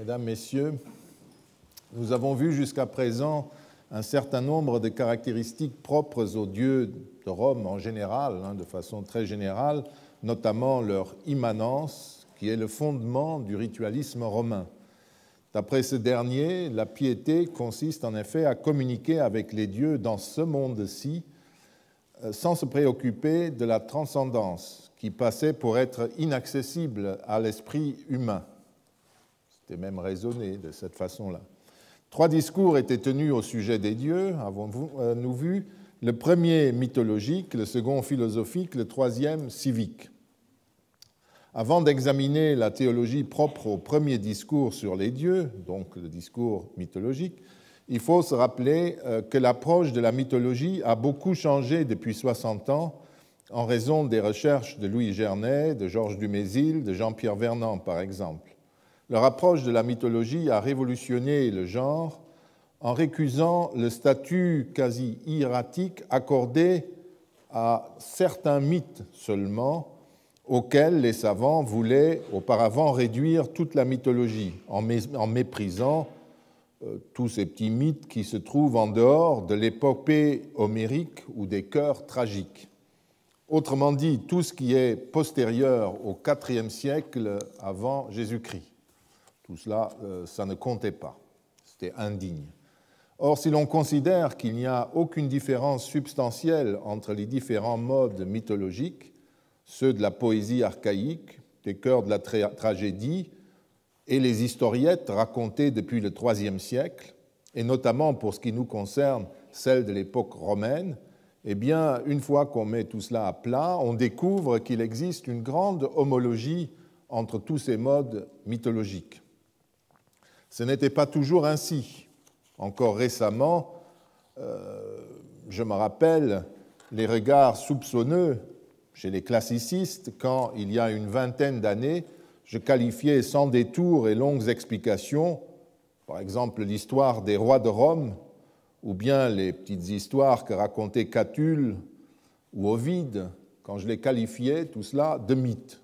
Mesdames, Messieurs, nous avons vu jusqu'à présent un certain nombre de caractéristiques propres aux dieux de Rome en général, hein, de façon très générale, notamment leur immanence, qui est le fondement du ritualisme romain. D'après ce dernier, la piété consiste en effet à communiquer avec les dieux dans ce monde-ci euh, sans se préoccuper de la transcendance qui passait pour être inaccessible à l'esprit humain et même raisonné de cette façon-là. Trois discours étaient tenus au sujet des dieux, avons-nous euh, vu Le premier mythologique, le second philosophique, le troisième civique. Avant d'examiner la théologie propre au premier discours sur les dieux, donc le discours mythologique, il faut se rappeler euh, que l'approche de la mythologie a beaucoup changé depuis 60 ans en raison des recherches de Louis Gernet, de Georges Dumézil, de Jean-Pierre Vernant, par exemple leur approche de la mythologie a révolutionné le genre en récusant le statut quasi hiératique accordé à certains mythes seulement, auxquels les savants voulaient auparavant réduire toute la mythologie, en, méprisant euh, tous ces petits mythes qui se trouvent en dehors de l'épopée homérique ou des chœurs tragiques. Autrement dit, tout ce qui est postérieur au IVe siècle avant Jésus-Christ. Tout cela, euh, ça ne comptait pas. C'était indigne. Or, si l'on considère qu'il n'y a aucune différence substantielle entre les différents modes mythologiques, ceux de la poésie archaïque, des cœurs de la tragédie et les historiettes racontées depuis le IIIe siècle, et notamment pour ce qui nous concerne celles de l'époque romaine, eh bien, une fois qu'on met tout cela à plat, on découvre qu'il existe une grande homologie entre tous ces modes mythologiques. Ce n'était pas toujours ainsi. Encore récemment, euh, je me rappelle les regards soupçonneux chez les classicistes quand, il y a une vingtaine d'années, je qualifiais sans détour et longues explications, par exemple l'histoire des rois de Rome, ou bien les petites histoires que racontait Catulle ou Ovide, quand je les qualifiais, tout cela, de mythes,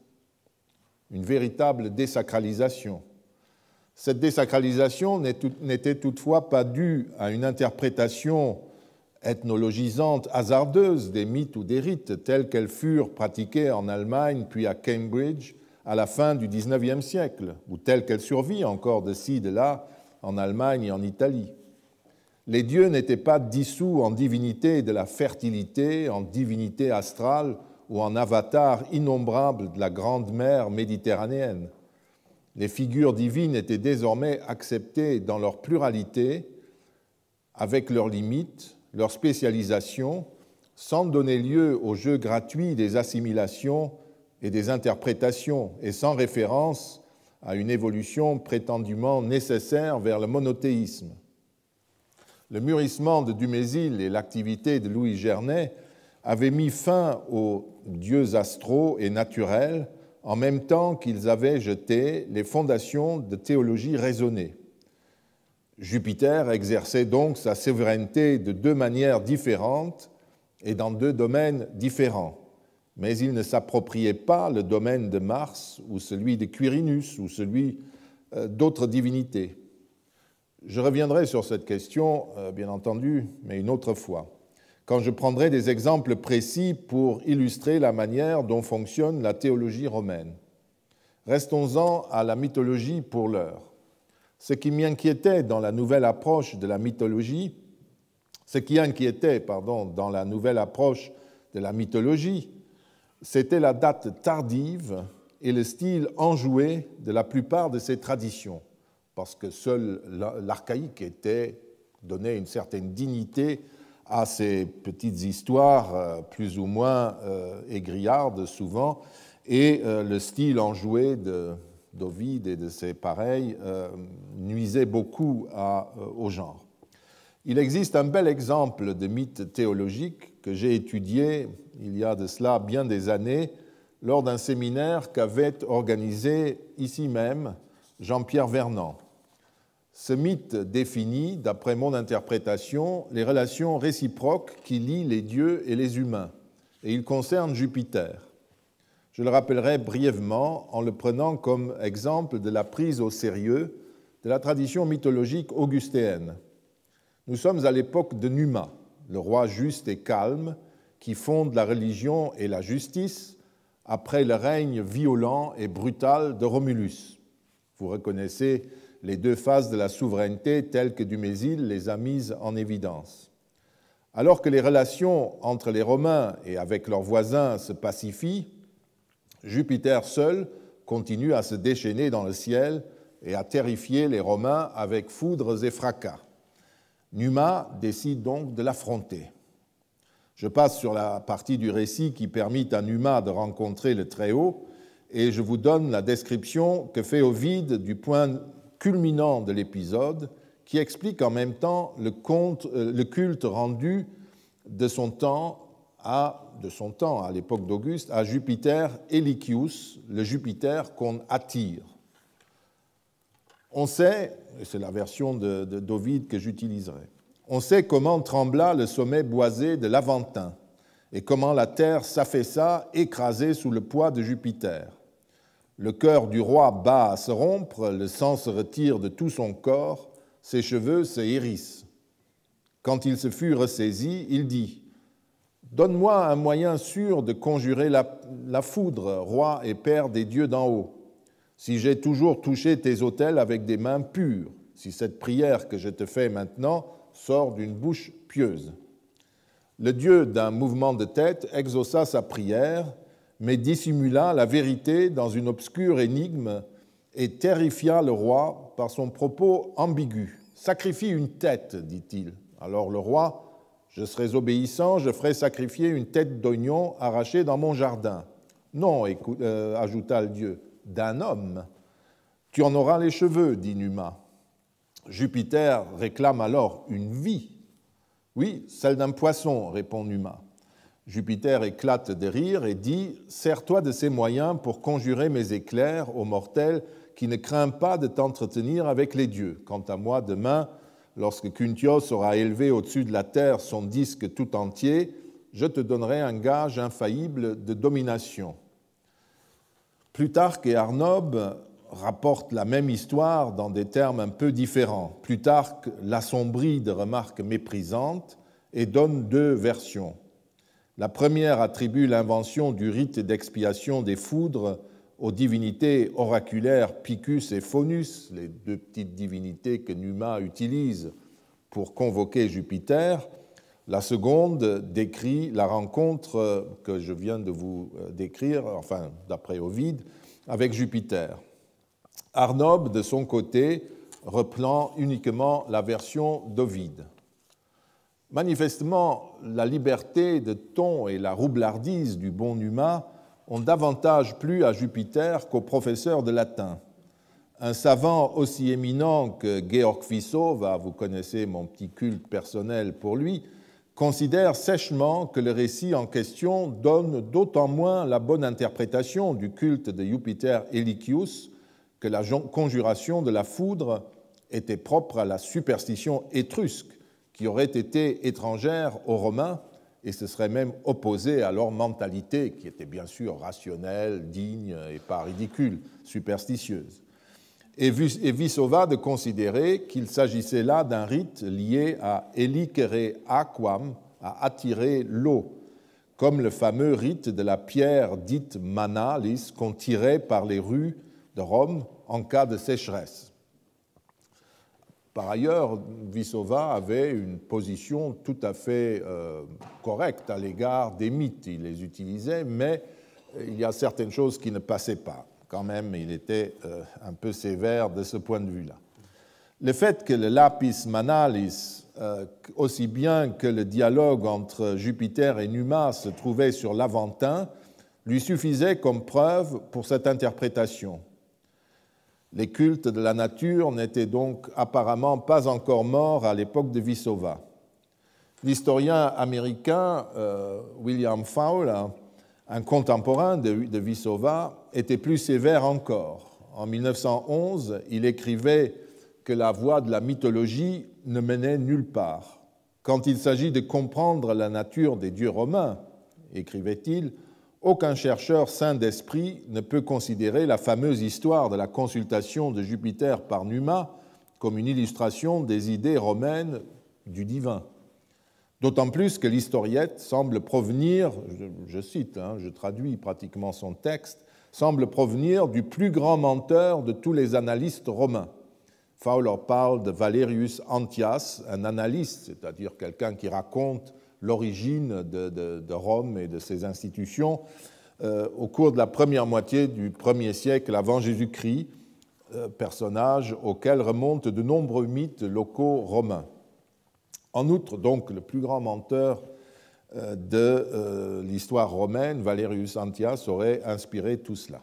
une véritable désacralisation. Cette désacralisation n'était toutefois pas due à une interprétation ethnologisante hasardeuse des mythes ou des rites tels qu'elles furent pratiquées en Allemagne puis à Cambridge à la fin du XIXe siècle, ou telles qu'elles survit encore de ci, de là, en Allemagne et en Italie. Les dieux n'étaient pas dissous en divinité de la fertilité, en divinité astrale ou en avatar innombrable de la grande mer méditerranéenne. Les figures divines étaient désormais acceptées dans leur pluralité, avec leurs limites, leurs spécialisations, sans donner lieu au jeu gratuit des assimilations et des interprétations, et sans référence à une évolution prétendument nécessaire vers le monothéisme. Le mûrissement de Dumézil et l'activité de Louis Gernet avaient mis fin aux dieux astraux et naturels en même temps qu'ils avaient jeté les fondations de théologie raisonnée. Jupiter exerçait donc sa souveraineté de deux manières différentes et dans deux domaines différents, mais il ne s'appropriait pas le domaine de Mars ou celui de Quirinus ou celui euh, d'autres divinités. Je reviendrai sur cette question, euh, bien entendu, mais une autre fois quand je prendrai des exemples précis pour illustrer la manière dont fonctionne la théologie romaine. Restons-en à la mythologie pour l'heure. Ce qui m'inquiétait dans la nouvelle approche de la mythologie, ce qui inquiétait, pardon, dans la nouvelle approche de la mythologie, c'était la date tardive et le style enjoué de la plupart de ces traditions, parce que seul l'archaïque était donné une certaine dignité à ces petites histoires euh, plus ou moins euh, égrillardes souvent, et euh, le style enjoué de d'Ovide et de ses pareils nuisait beaucoup au genre. Il existe un bel exemple de mythe théologique que j'ai étudié il y a de cela bien des années lors d'un séminaire qu'avait organisé ici même Jean-Pierre Vernant ce mythe définit, d'après mon interprétation, les relations réciproques qui lient les dieux et les humains, et il concerne Jupiter. Je le rappellerai brièvement en le prenant comme exemple de la prise au sérieux de la tradition mythologique augustéenne. Nous sommes à l'époque de Numa, le roi juste et calme, qui fonde la religion et la justice après le règne violent et brutal de Romulus. Vous reconnaissez les deux phases de la souveraineté telles que Dumézil les a mises en évidence. Alors que les relations entre les Romains et avec leurs voisins se pacifient, Jupiter seul continue à se déchaîner dans le ciel et à terrifier les Romains avec foudres et fracas. Numa décide donc de l'affronter. Je passe sur la partie du récit qui permet à Numa de rencontrer le Très-Haut et je vous donne la description que fait Ovide du point culminant de l'épisode qui explique en même temps euh, le, culte rendu de son temps à, de son temps à l'époque d'Auguste à Jupiter Helicius, le Jupiter qu'on attire. On sait, et c'est la version de, David que j'utiliserai, on sait comment trembla le sommet boisé de l'Aventin et comment la terre s'affaissa écrasée sous le poids de Jupiter. Le cœur du roi bat à se rompre, le sang se retire de tout son corps, ses cheveux se hérissent. Quand il se fut ressaisi, il dit Donne-moi un moyen sûr de conjurer la, foudre, roi et père des dieux d'en haut, si j'ai toujours touché tes autels avec des mains pures, si cette prière que je te fais maintenant sort d'une bouche pieuse. Le dieu, d'un mouvement de tête, exauça sa prière mais dissimula la vérité dans une obscure énigme et terrifia le roi par son propos ambigu. Sacrifie une tête, dit-il. Alors le roi, je serais obéissant, je ferai sacrifier une tête d'oignon arrachée dans mon jardin. Non, écoute, euh, ajouta le dieu, d'un homme. Tu en auras les cheveux, dit Numa. Jupiter réclame alors une vie. Oui, celle d'un poisson, répond Numa. Jupiter éclate de rire et dit Sers-toi de ces moyens pour conjurer mes éclairs aux mortels qui ne crains pas de t'entretenir avec les dieux. Quant à moi, demain, lorsque Cuntios aura élevé au-dessus de la terre son disque tout entier, je te donnerai un gage infaillible de domination. Plutarque et Arnob rapportent la même histoire dans des termes un peu différents. Plutarque l'assombrit de remarques méprisantes et donne deux versions. La première attribue l'invention du rite d'expiation des foudres aux divinités oraculaires Picus et Faunus, les deux petites divinités que Numa utilise pour convoquer Jupiter. La seconde décrit la rencontre que je viens de vous euh, décrire, enfin d'après Ovide, avec Jupiter. Arnob, de son côté, replant uniquement la version d'Ovid. Manifestement, la liberté de ton et la roublardise du bon humain ont davantage plu à Jupiter qu'au professeur de latin. Un savant aussi éminent que Georg va ah, vous connaissez mon petit culte personnel pour lui, considère sèchement que le récit en question donne d'autant moins la bonne interprétation du culte de Jupiter Helicius que la conjuration de la foudre était propre à la superstition étrusque qui aurait été étrangère aux Romains et se serait même opposée à leur mentalité, qui était bien sûr rationnelle, digne et pas ridicule, superstitieuse. Et Vissova de considérer qu'il s'agissait là d'un rite lié à elicere aquam, à attirer l'eau, comme le fameux rite de la pierre dite manalis qu'on tirait par les rues de Rome en cas de sécheresse. Par ailleurs, Visova avait une position tout à fait euh, correcte à l'égard des mythes. Il les utilisait, mais euh, il y a certaines choses qui ne passaient pas. Quand même, il était euh, un peu sévère de ce point de vue-là. Le fait que le lapis manalis, aussi bien que le dialogue entre Jupiter et Numa se trouvait sur l'Aventin, lui suffisait comme preuve pour cette interprétation. Les cultes de la nature n'étaient donc apparemment pas encore morts à l'époque de Visova. L'historien américain euh, William Fowler, un contemporain de, Visova, était plus sévère encore. En 1911, il écrivait que la voie de la mythologie ne menait nulle part. Quand il s'agit de comprendre la nature des dieux romains, écrivait-il, aucun chercheur sain d'esprit ne peut considérer la fameuse histoire de la consultation de Jupiter par Numa comme une illustration des idées romaines du divin. D'autant plus que l'historiette semble provenir, je, cite, hein, je traduis pratiquement son texte, semble provenir du plus grand menteur de tous les analystes romains. Fowler parle de Valerius Antias, un analyste, c'est-à-dire quelqu'un qui raconte l'origine de, Rome et de ses institutions euh, au cours de la première moitié du 1er siècle avant Jésus-Christ, euh, personnage auquel remontent de nombreux mythes locaux romains. En outre, donc, le plus grand menteur euh, de l'histoire romaine, Valerius Antias, aurait inspiré tout cela.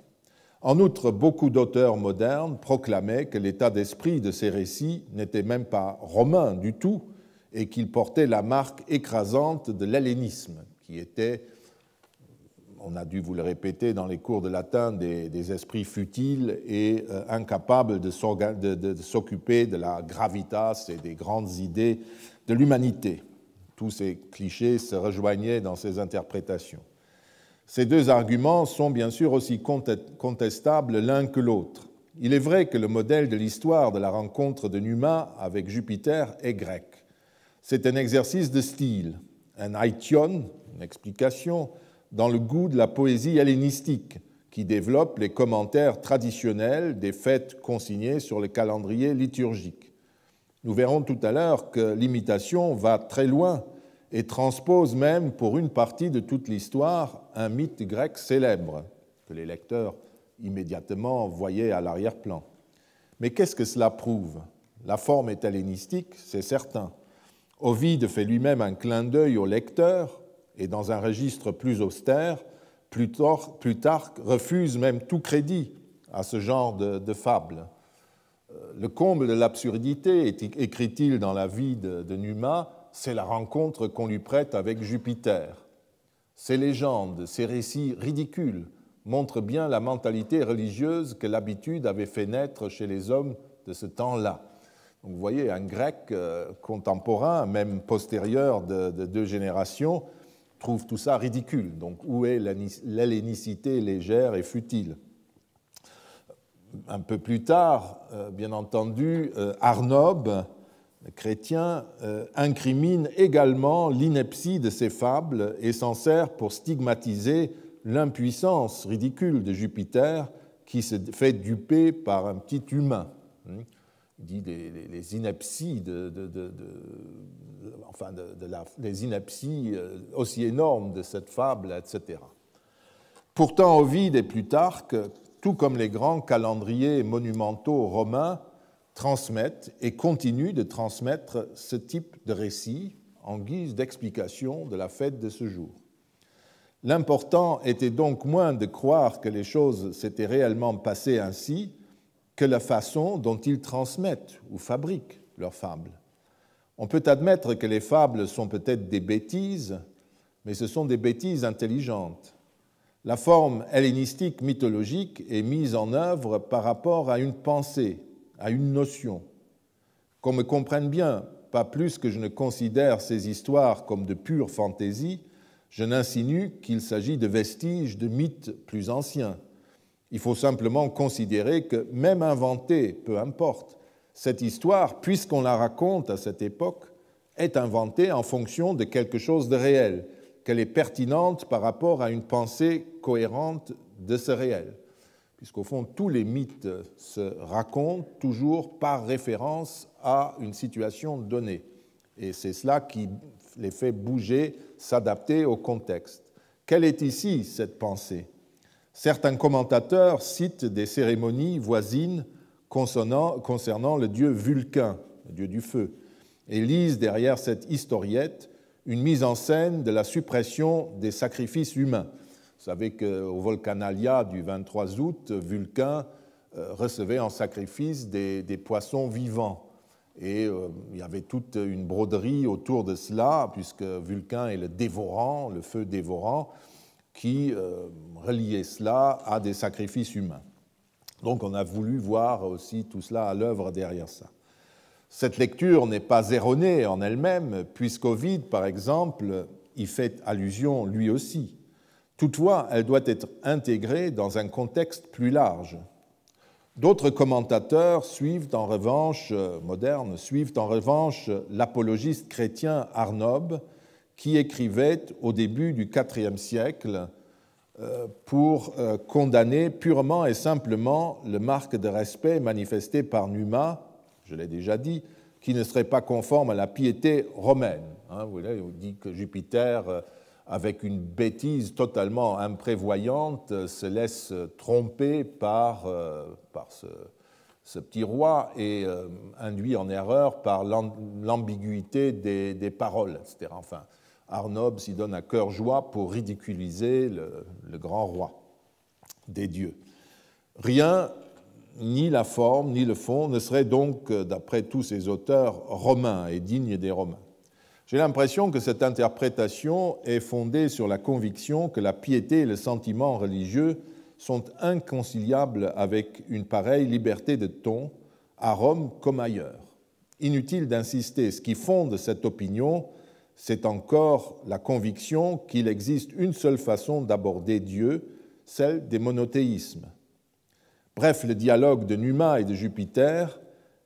En outre, beaucoup d'auteurs modernes proclamaient que l'état d'esprit de ces récits n'était même pas romain du tout, et qu'il portait la marque écrasante de l'hellénisme, qui était, on a dû vous le répéter dans les cours de latin, des, esprits futiles et euh, incapables de s'occuper de, de la gravitas et des grandes idées de l'humanité. Tous ces clichés se rejoignaient dans ces interprétations. Ces deux arguments sont bien sûr aussi contestables l'un que l'autre. Il est vrai que le modèle de l'histoire de la rencontre de Numa avec Jupiter est grec. C'est un exercice de style, un aition, une explication, dans le goût de la poésie hellénistique, qui développe les commentaires traditionnels des fêtes consignées sur le calendrier liturgique. Nous verrons tout à l'heure que l'imitation va très loin et transpose même pour une partie de toute l'histoire un mythe grec célèbre, que les lecteurs immédiatement voyaient à l'arrière-plan. Mais qu'est-ce que cela prouve La forme est hellénistique, c'est certain. Ovide fait lui-même un clin d'œil au lecteur et, dans un registre plus austère, Plutarque refuse même tout crédit à ce genre de, fable. Euh, le comble de l'absurdité, écrit-il dans la vie de Numa, c'est la rencontre qu'on lui prête avec Jupiter. Ces légendes, ces récits ridicules montrent bien la mentalité religieuse que l'habitude avait fait naître chez les hommes de ce temps-là vous voyez, un grec euh, contemporain, même postérieur de, deux générations, trouve tout ça ridicule. Donc où est l'hellénicité légère et futile Un peu plus tard, euh, bien entendu, euh, Arnob, chrétien, incrimine également l'ineptie de ces fables et s'en sert pour stigmatiser l'impuissance ridicule de Jupiter qui se fait duper par un petit humain. Hein dit les, les, inepties aussi énormes de cette fable, etc. Pourtant, Ovide et Plutarque, tout comme les grands calendriers monumentaux romains, transmettent et continuent de transmettre ce type de récit en guise d'explication de la fête de ce jour. L'important était donc moins de croire que les choses s'étaient réellement passées ainsi, que la façon dont ils transmettent ou fabriquent leurs fables. On peut admettre que les fables sont peut-être des bêtises, mais ce sont des bêtises intelligentes. La forme hellénistique mythologique est mise en œuvre par rapport à une pensée, à une notion. Qu'on me comprenne bien, pas plus que je ne considère ces histoires comme de pure fantaisie, je n'insinue qu'il s'agit de vestiges de mythes plus anciens, il faut simplement considérer que même inventée, peu importe, cette histoire, puisqu'on la raconte à cette époque, est inventée en fonction de quelque chose de réel, qu'elle est pertinente par rapport à une pensée cohérente de ce réel. Puisqu'au fond, tous les mythes se racontent toujours par référence à une situation donnée. Et c'est cela qui les fait bouger, s'adapter au contexte. Quelle est ici cette pensée Certains commentateurs citent des cérémonies voisines concernant le dieu Vulcain, le dieu du feu, et lisent derrière cette historiette une mise en scène de la suppression des sacrifices humains. Vous savez qu'au Volcanalia du 23 août, Vulcain euh, recevait en sacrifice des, poissons vivants. Et euh, il y avait toute une broderie autour de cela, puisque Vulcain est le dévorant, le feu dévorant qui euh, reliait cela à des sacrifices humains. Donc on a voulu voir aussi tout cela à l'œuvre derrière ça. Cette lecture n'est pas erronée en elle-même, puisqu'Ovide, par exemple, y fait allusion lui aussi. Toutefois, elle doit être intégrée dans un contexte plus large. D'autres commentateurs suivent en revanche, euh, modernes, suivent en revanche l'apologiste chrétien Arnob, qui écrivait au début du IVe siècle euh, pour euh, condamner purement et simplement le marque de respect manifesté par Numa, je l'ai déjà dit, qui ne serait pas conforme à la piété romaine. Hein, vous on dit que Jupiter, euh, avec une bêtise totalement imprévoyante, se laisse tromper par, par ce, petit roi et induit en erreur par l'ambiguïté des, des, paroles, etc. Enfin, Arnob s'y donne à cœur joie pour ridiculiser le, grand roi des dieux. Rien, ni la forme, ni le fond, ne serait donc, d'après tous ces auteurs, romains et digne des Romains. J'ai l'impression que cette interprétation est fondée sur la conviction que la piété et le sentiment religieux sont inconciliables avec une pareille liberté de ton à Rome comme ailleurs. Inutile d'insister, ce qui fonde cette opinion, c'est encore la conviction qu'il existe une seule façon d'aborder Dieu, celle des monothéismes. Bref, le dialogue de Numa et de Jupiter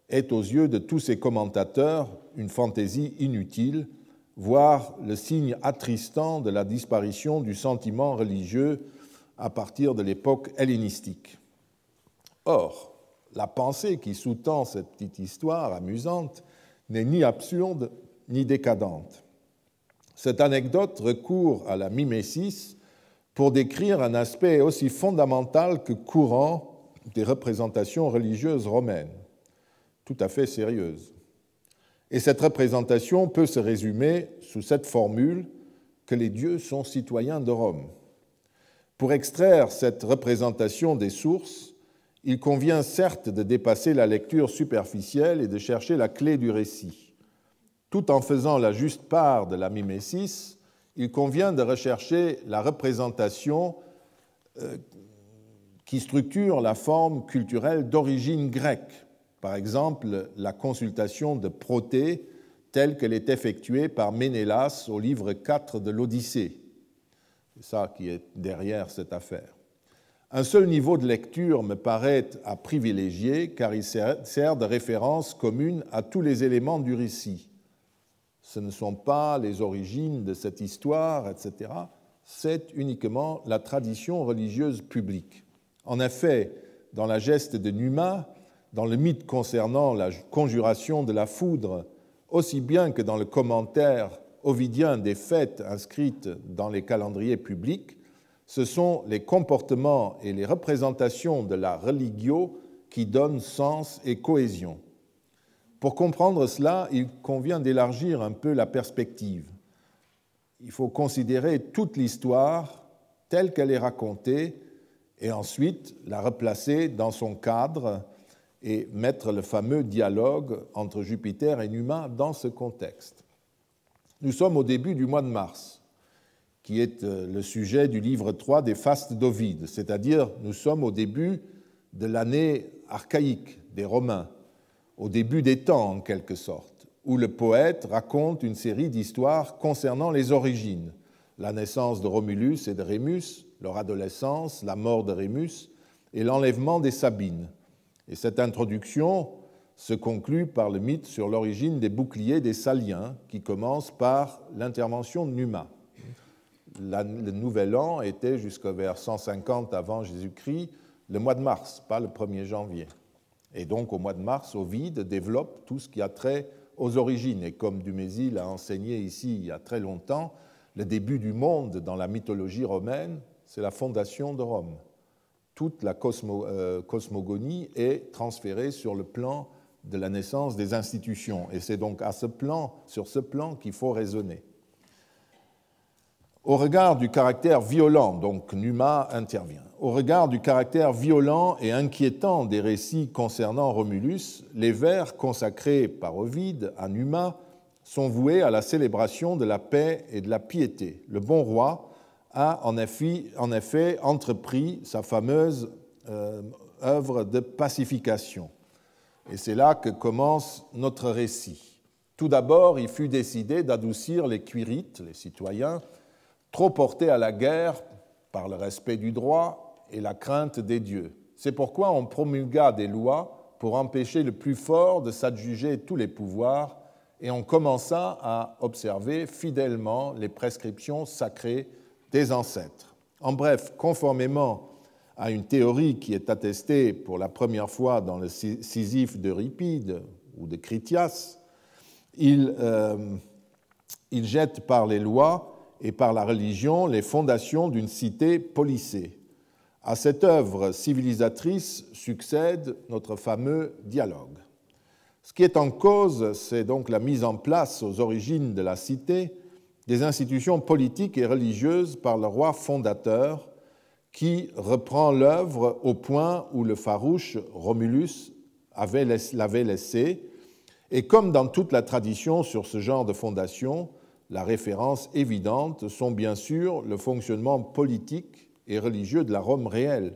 est aux yeux de tous ses commentateurs une fantaisie inutile, voire le signe attristant de la disparition du sentiment religieux à partir de l'époque hellénistique. Or, la pensée qui sous-tend cette petite histoire amusante n'est ni absurde ni décadente. Cette anecdote recourt à la mimésis pour décrire un aspect aussi fondamental que courant des représentations religieuses romaines, tout à fait sérieuses. Et cette représentation peut se résumer sous cette formule que les dieux sont citoyens de Rome. Pour extraire cette représentation des sources, il convient certes de dépasser la lecture superficielle et de chercher la clé du récit. Tout en faisant la juste part de la mimésis, il convient de rechercher la représentation euh, qui structure la forme culturelle d'origine grecque, par exemple la consultation de Protée telle qu'elle est effectuée par Ménélas au livre 4 de l'Odyssée. C'est ça qui est derrière cette affaire. Un seul niveau de lecture me paraît à privilégier car il sert de référence commune à tous les éléments du récit ce ne sont pas les origines de cette histoire, etc. C'est uniquement la tradition religieuse publique. En effet, dans la geste de Numa, dans le mythe concernant la conjuration de la foudre, aussi bien que dans le commentaire ovidien des fêtes inscrites dans les calendriers publics, ce sont les comportements et les représentations de la religio qui donnent sens et cohésion. Pour comprendre cela, il convient d'élargir un peu la perspective. Il faut considérer toute l'histoire telle qu'elle est racontée et ensuite la replacer dans son cadre et mettre le fameux dialogue entre Jupiter et Numa dans ce contexte. Nous sommes au début du mois de mars, qui est euh, le sujet du livre 3 des Fastes d'Ovide, c'est-à-dire nous sommes au début de l'année archaïque des Romains, au début des temps en quelque sorte, où le poète raconte une série d'histoires concernant les origines, la naissance de Romulus et de Rémus, leur adolescence, la mort de Rémus et l'enlèvement des Sabines. Et cette introduction se conclut par le mythe sur l'origine des boucliers des Saliens, qui commence par l'intervention de Numa. le Nouvel An était jusqu'à vers 150 avant Jésus-Christ, le mois de mars, pas le 1er janvier. Et donc, au mois de mars, Ovide développe tout ce qui a trait aux origines. Et comme Dumézil a enseigné ici il y a très longtemps, le début du monde dans la mythologie romaine, c'est la fondation de Rome. Toute la euh, cosmogonie est transférée sur le plan de la naissance des institutions. Et c'est donc à ce plan, sur ce plan qu'il faut raisonner. Au regard du caractère violent, donc Numa intervient au regard du caractère violent et inquiétant des récits concernant Romulus, les vers consacrés par Ovide à Numa sont voués à la célébration de la paix et de la piété. Le bon roi a en effet, entrepris sa fameuse euh, œuvre de pacification. Et c'est là que commence notre récit. Tout d'abord, il fut décidé d'adoucir les cuirites, les citoyens, trop portés à la guerre par le respect du droit et la crainte des dieux. C'est pourquoi on promulga des lois pour empêcher le plus fort de s'adjuger tous les pouvoirs, et on commença à observer fidèlement les prescriptions sacrées des ancêtres. En bref, conformément à une théorie qui est attestée pour la première fois dans le Sisyphe d'Euripide ou de Critias, il, euh, il jette par les lois et par la religion les fondations d'une cité policée. À cette œuvre civilisatrice succède notre fameux dialogue. Ce qui est en cause, c'est donc la mise en place aux origines de la cité des institutions politiques et religieuses par le roi fondateur, qui reprend l'œuvre au point où le farouche Romulus l'avait laissé. Et comme dans toute la tradition sur ce genre de fondation, la référence évidente sont bien sûr le fonctionnement politique et religieux de la Rome réelle,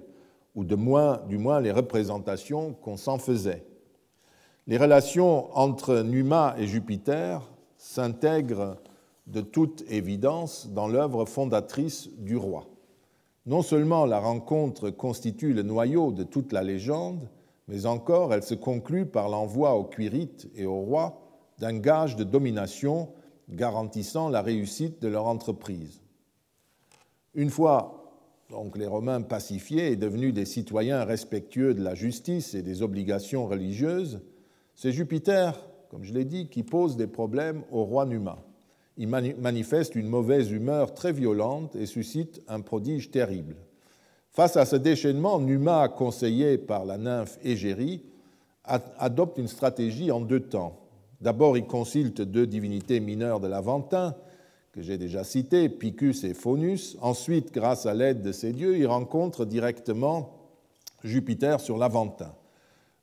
ou de moins, du moins les représentations qu'on s'en faisait. Les relations entre Numa et Jupiter s'intègrent de toute évidence dans l'œuvre fondatrice du roi. Non seulement la rencontre constitue le noyau de toute la légende, mais encore elle se conclut par l'envoi au Quirites et au roi d'un gage de domination garantissant la réussite de leur entreprise. Une fois donc les Romains pacifiés et devenus des citoyens respectueux de la justice et des obligations religieuses, c'est Jupiter, comme je l'ai dit, qui pose des problèmes au roi Numa. Il manifeste une mauvaise humeur très violente et suscite un prodige terrible. Face à ce déchaînement, Numa, conseillé par la nymphe Égérie, adopte une stratégie en deux temps. D'abord, il consulte deux divinités mineures de l'Aventin, que j'ai déjà cité, Picus et Faunus. Ensuite, grâce à l'aide de ces dieux, il rencontre directement Jupiter sur l'Aventin.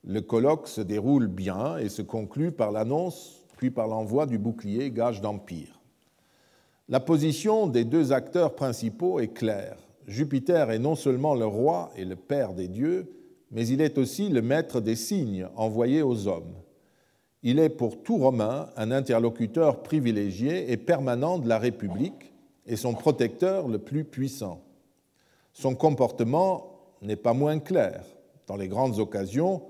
Le colloque se déroule bien et se conclut par l'annonce, puis par l'envoi du bouclier gage d'empire. La position des deux acteurs principaux est claire. Jupiter est non seulement le roi et le père des dieux, mais il est aussi le maître des signes envoyés aux hommes il est pour tout Romain un interlocuteur privilégié et permanent de la République et son protecteur le plus puissant. Son comportement n'est pas moins clair. Dans les grandes occasions,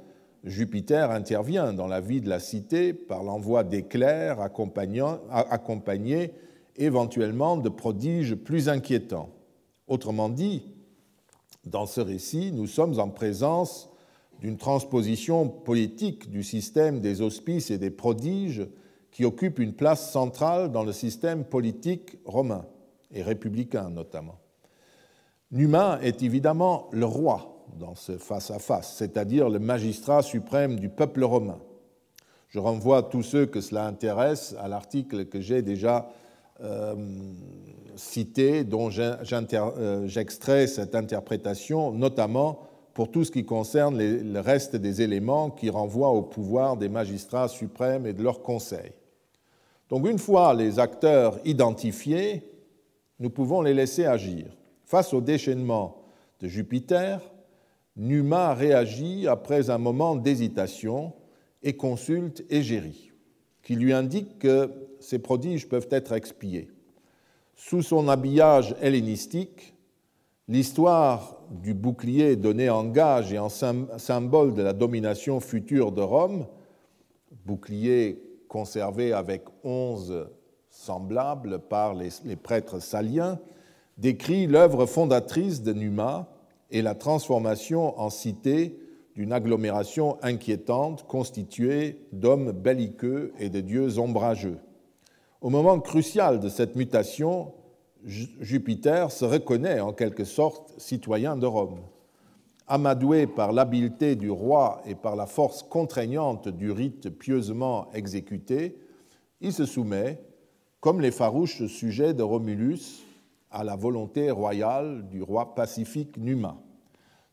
Jupiter intervient dans la vie de la cité par l'envoi d'éclairs accompagnés éventuellement de prodiges plus inquiétants. Autrement dit, dans ce récit, nous sommes en présence d'une transposition politique du système des auspices et des prodiges qui occupe une place centrale dans le système politique romain et républicain notamment. Numa est évidemment le roi dans ce face-à-face, c'est-à-dire le magistrat suprême du peuple romain. Je renvoie tous ceux que cela intéresse à l'article que j'ai déjà euh, cité, dont euh, j'extrais cette interprétation, notamment pour tout ce qui concerne le reste des éléments qui renvoient au pouvoir des magistrats suprêmes et de leurs conseils. Donc une fois les acteurs identifiés, nous pouvons les laisser agir. Face au déchaînement de Jupiter, Numa réagit après un moment d'hésitation et consulte Égérie, qui lui indique que ces prodiges peuvent être expiés. Sous son habillage hellénistique, l'histoire du bouclier donné en gage et en symbole de la domination future de Rome, bouclier conservé avec onze semblables par les, prêtres saliens, décrit l'œuvre fondatrice de Numa et la transformation en cité d'une agglomération inquiétante constituée d'hommes belliqueux et de dieux ombrageux. Au moment crucial de cette mutation, Jupiter se reconnaît en quelque sorte citoyen de Rome. Amadoué par l'habileté du roi et par la force contraignante du rite pieusement exécuté, il se soumet, comme les farouches sujets de Romulus, à la volonté royale du roi pacifique Numa.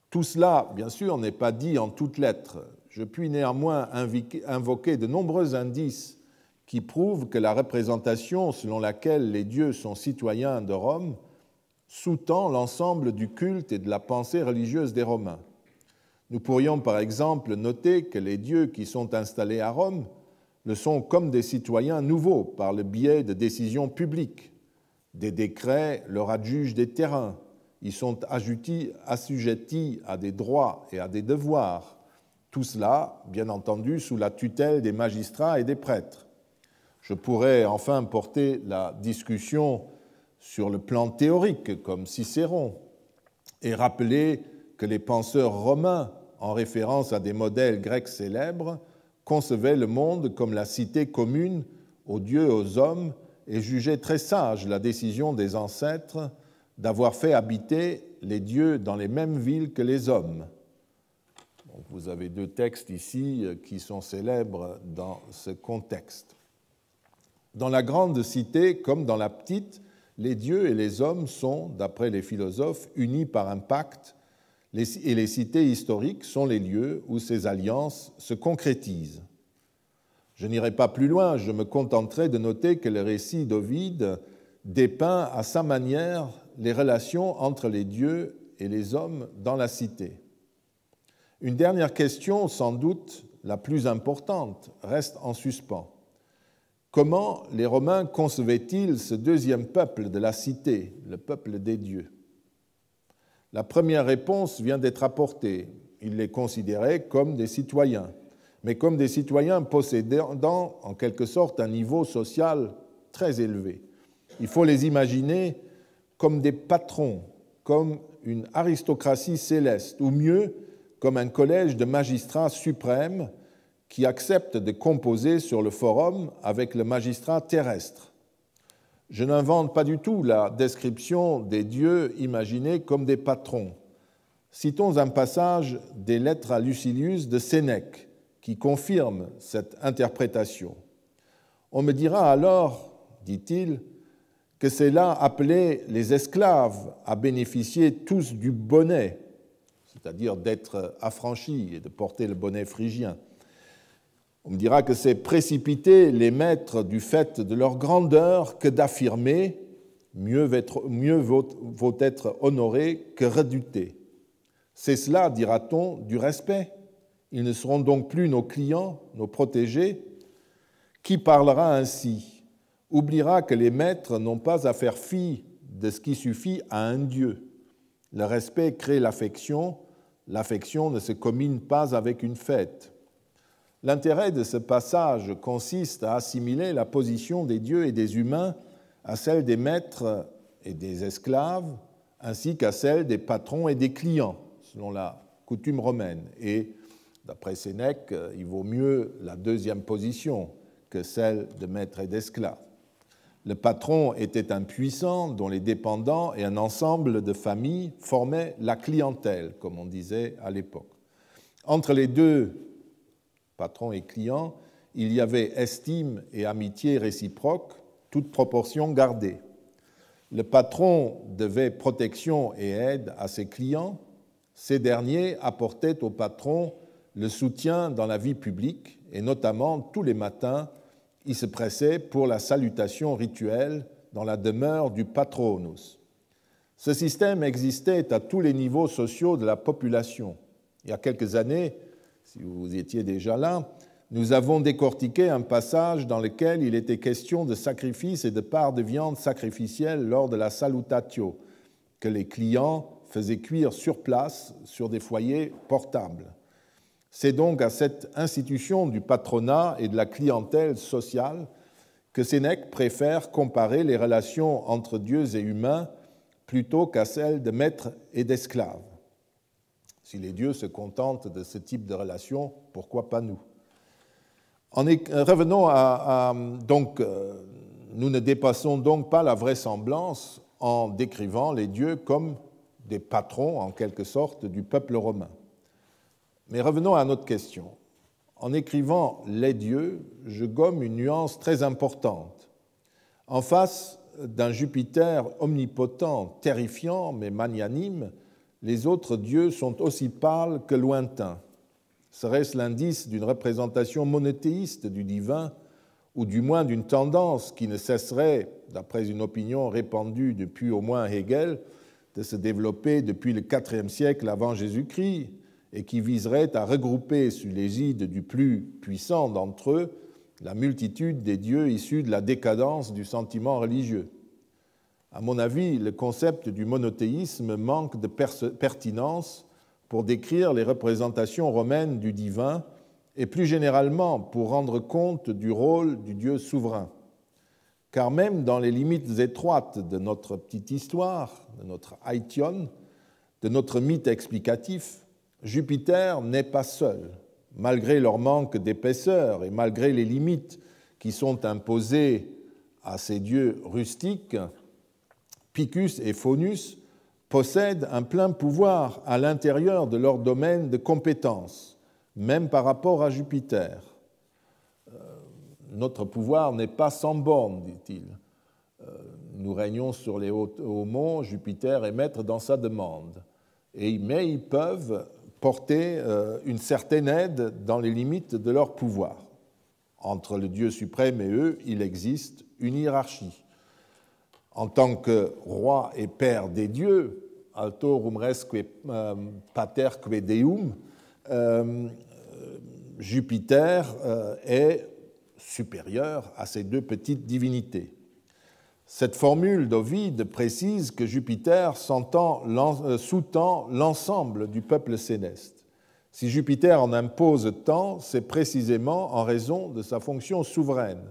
Tout cela, bien sûr, n'est pas dit en toutes lettres. Je puis néanmoins invoquer de nombreux indices qui prouve que la représentation selon laquelle les dieux sont citoyens de Rome sous-tend l'ensemble du culte et de la pensée religieuse des Romains. Nous pourrions par exemple noter que les dieux qui sont installés à Rome le sont comme des citoyens nouveaux par le biais de décisions publiques. Des décrets leur adjugent des terrains, ils sont assujettis à des droits et à des devoirs, tout cela, bien entendu, sous la tutelle des magistrats et des prêtres je pourrais enfin porter la discussion sur le plan théorique, comme Cicéron, et rappeler que les penseurs romains, en référence à des modèles grecs célèbres, concevaient le monde comme la cité commune aux dieux, et aux hommes, et jugeaient très sage la décision des ancêtres d'avoir fait habiter les dieux dans les mêmes villes que les hommes. vous avez deux textes ici euh, qui sont célèbres dans ce contexte. Dans la grande cité comme dans la petite, les dieux et les hommes sont, d'après les philosophes, unis par un pacte, et les cités historiques sont les lieux où ces alliances se concrétisent. Je n'irai pas plus loin, je me contenterai de noter que le récit d'Ovide dépeint à sa manière les relations entre les dieux et les hommes dans la cité. Une dernière question, sans doute la plus importante, reste en suspens. Comment les Romains concevaient-ils ce deuxième peuple de la cité, le peuple des dieux La première réponse vient d'être apportée. Ils les considéraient comme des citoyens, mais comme des citoyens possédant en quelque sorte un niveau social très élevé. Il faut les imaginer comme des patrons, comme une aristocratie céleste, ou mieux, comme un collège de magistrats suprêmes qui accepte de composer sur le forum avec le magistrat terrestre. Je n'invente pas du tout la description des dieux imaginés comme des patrons. Citons un passage des lettres à Lucilius de Sénèque qui confirme cette interprétation. On me dira alors, dit-il, que c'est là appelé les esclaves à bénéficier tous du bonnet, c'est-à-dire d'être affranchis et de porter le bonnet phrygien on me dira que c'est précipiter les maîtres du fait de leur grandeur que d'affirmer mieux, mieux vaut, être honoré que redouté. C'est cela, dira-t-on, du respect. Ils ne seront donc plus nos clients, nos protégés. Qui parlera ainsi oubliera que les maîtres n'ont pas à faire fi de ce qui suffit à un Dieu. Le respect crée l'affection, l'affection ne se commine pas avec une fête. L'intérêt de ce passage consiste à assimiler la position des dieux et des humains à celle des maîtres et des esclaves, ainsi qu'à celle des patrons et des clients, selon la coutume romaine. Et d'après Sénèque, euh, il vaut mieux la deuxième position que celle de maître et d'esclave. Le patron était un puissant dont les dépendants et un ensemble de familles formaient la clientèle, comme on disait à l'époque. Entre les deux patron et client, il y avait estime et amitié réciproque, toute proportion gardée. Le patron devait protection et aide à ses clients, ces derniers apportaient au patron le soutien dans la vie publique et notamment tous les matins, il se pressait pour la salutation rituelle dans la demeure du patronus. Ce système existait à tous les niveaux sociaux de la population. Il y a quelques années, si vous étiez déjà là, nous avons décortiqué un passage dans lequel il était question de sacrifices et de parts de viande sacrificielle lors de la salutatio, que les clients faisaient cuire sur place sur des foyers portables. C'est donc à cette institution du patronat et de la clientèle sociale que Sénèque préfère comparer les relations entre dieux et humains plutôt qu'à celles de maîtres et d'esclaves. Si les dieux se contentent de ce type de relation, pourquoi pas nous euh, à, donc, euh, nous ne dépassons donc pas la vraisemblance en décrivant les dieux comme des patrons, en quelque sorte, du peuple romain. Mais revenons à notre question. En écrivant les dieux, je gomme une nuance très importante. En face d'un Jupiter omnipotent, terrifiant, mais magnanime, les autres dieux sont aussi pâles que lointains. Serait-ce l'indice d'une représentation monothéiste du divin, ou du moins d'une tendance qui ne cesserait, d'après une opinion répandue depuis au moins Hegel, de se développer depuis le IVe siècle avant Jésus-Christ, et qui viserait à regrouper sous l'égide du plus puissant d'entre eux la multitude des dieux issus de la décadence du sentiment religieux. À mon avis, le concept du monothéisme manque de pertinence pour décrire les représentations romaines du divin et plus généralement pour rendre compte du rôle du Dieu souverain. Car même dans les limites étroites de notre petite histoire, de notre Aition, de notre mythe explicatif, Jupiter n'est pas seul. Malgré leur manque d'épaisseur et malgré les limites qui sont imposées à ces dieux rustiques, Picus et Faunus possèdent un plein pouvoir à l'intérieur de leur domaine de compétence, même par rapport à Jupiter. Euh, notre pouvoir n'est pas sans borne, dit-il. Euh, nous régnons sur les hauts, monts, Jupiter est maître dans sa demande. Et, mais ils peuvent porter euh, une certaine aide dans les limites de leur pouvoir. Entre le Dieu suprême et eux, il existe une hiérarchie en tant que roi et père des dieux, altorum resque euh, paterque deum, euh, Jupiter euh, est supérieur à ces deux petites divinités. Cette formule d'Ovide précise que Jupiter sous-tend l'ensemble du peuple céleste. Si Jupiter en impose tant, c'est précisément en raison de sa fonction souveraine.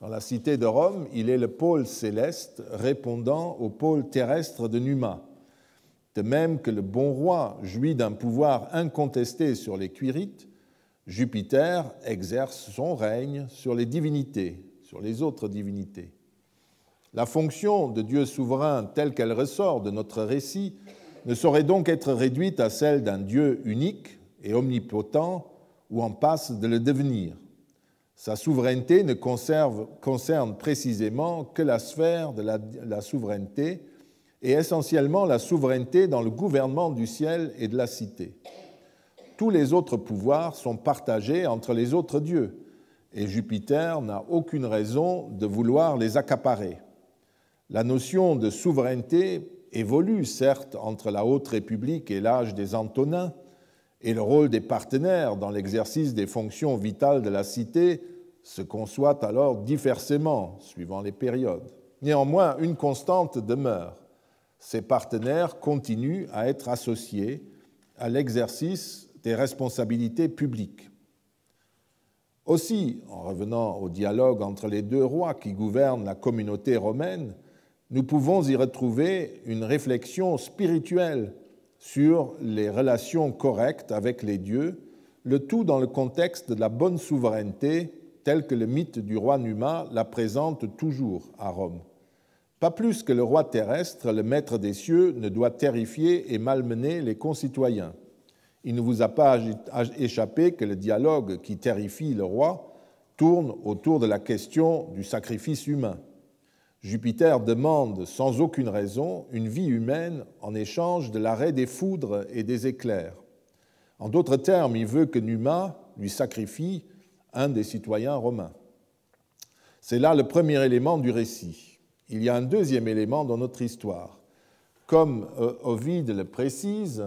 Dans la cité de Rome, il est le pôle céleste répondant au pôle terrestre de Numa. De même que le bon roi jouit d'un pouvoir incontesté sur les cuirites, Jupiter exerce son règne sur les divinités, sur les autres divinités. La fonction de Dieu souverain telle qu'elle ressort de notre récit ne saurait donc être réduite à celle d'un Dieu unique et omnipotent ou en passe de le devenir. Sa souveraineté ne concerne précisément que la sphère de la souveraineté et essentiellement la souveraineté dans le gouvernement du ciel et de la cité. Tous les autres pouvoirs sont partagés entre les autres dieux, et Jupiter n'a aucune raison de vouloir les accaparer. La notion de souveraineté évolue certes entre la Haute République et l'âge des Antonins, et le rôle des partenaires dans l'exercice des fonctions vitales de la cité se conçoit alors diversement suivant les périodes. Néanmoins, une constante demeure. Ces partenaires continuent à être associés à l'exercice des responsabilités publiques. Aussi, en revenant au dialogue entre les deux rois qui gouvernent la communauté romaine, nous pouvons y retrouver une réflexion spirituelle sur les relations correctes avec les dieux, le tout dans le contexte de la bonne souveraineté telle que le mythe du roi Numa la présente toujours à Rome. Pas plus que le roi terrestre, le maître des cieux, ne doit terrifier et malmener les concitoyens. Il ne vous a pas échappé que le dialogue qui terrifie le roi tourne autour de la question du sacrifice humain. Jupiter demande sans aucune raison une vie humaine en échange de l'arrêt des foudres et des éclairs. En d'autres termes, il veut que Numa lui sacrifie un des citoyens romains. C'est là le premier élément du récit. Il y a un deuxième élément dans notre histoire. Comme euh, Ovide le précise,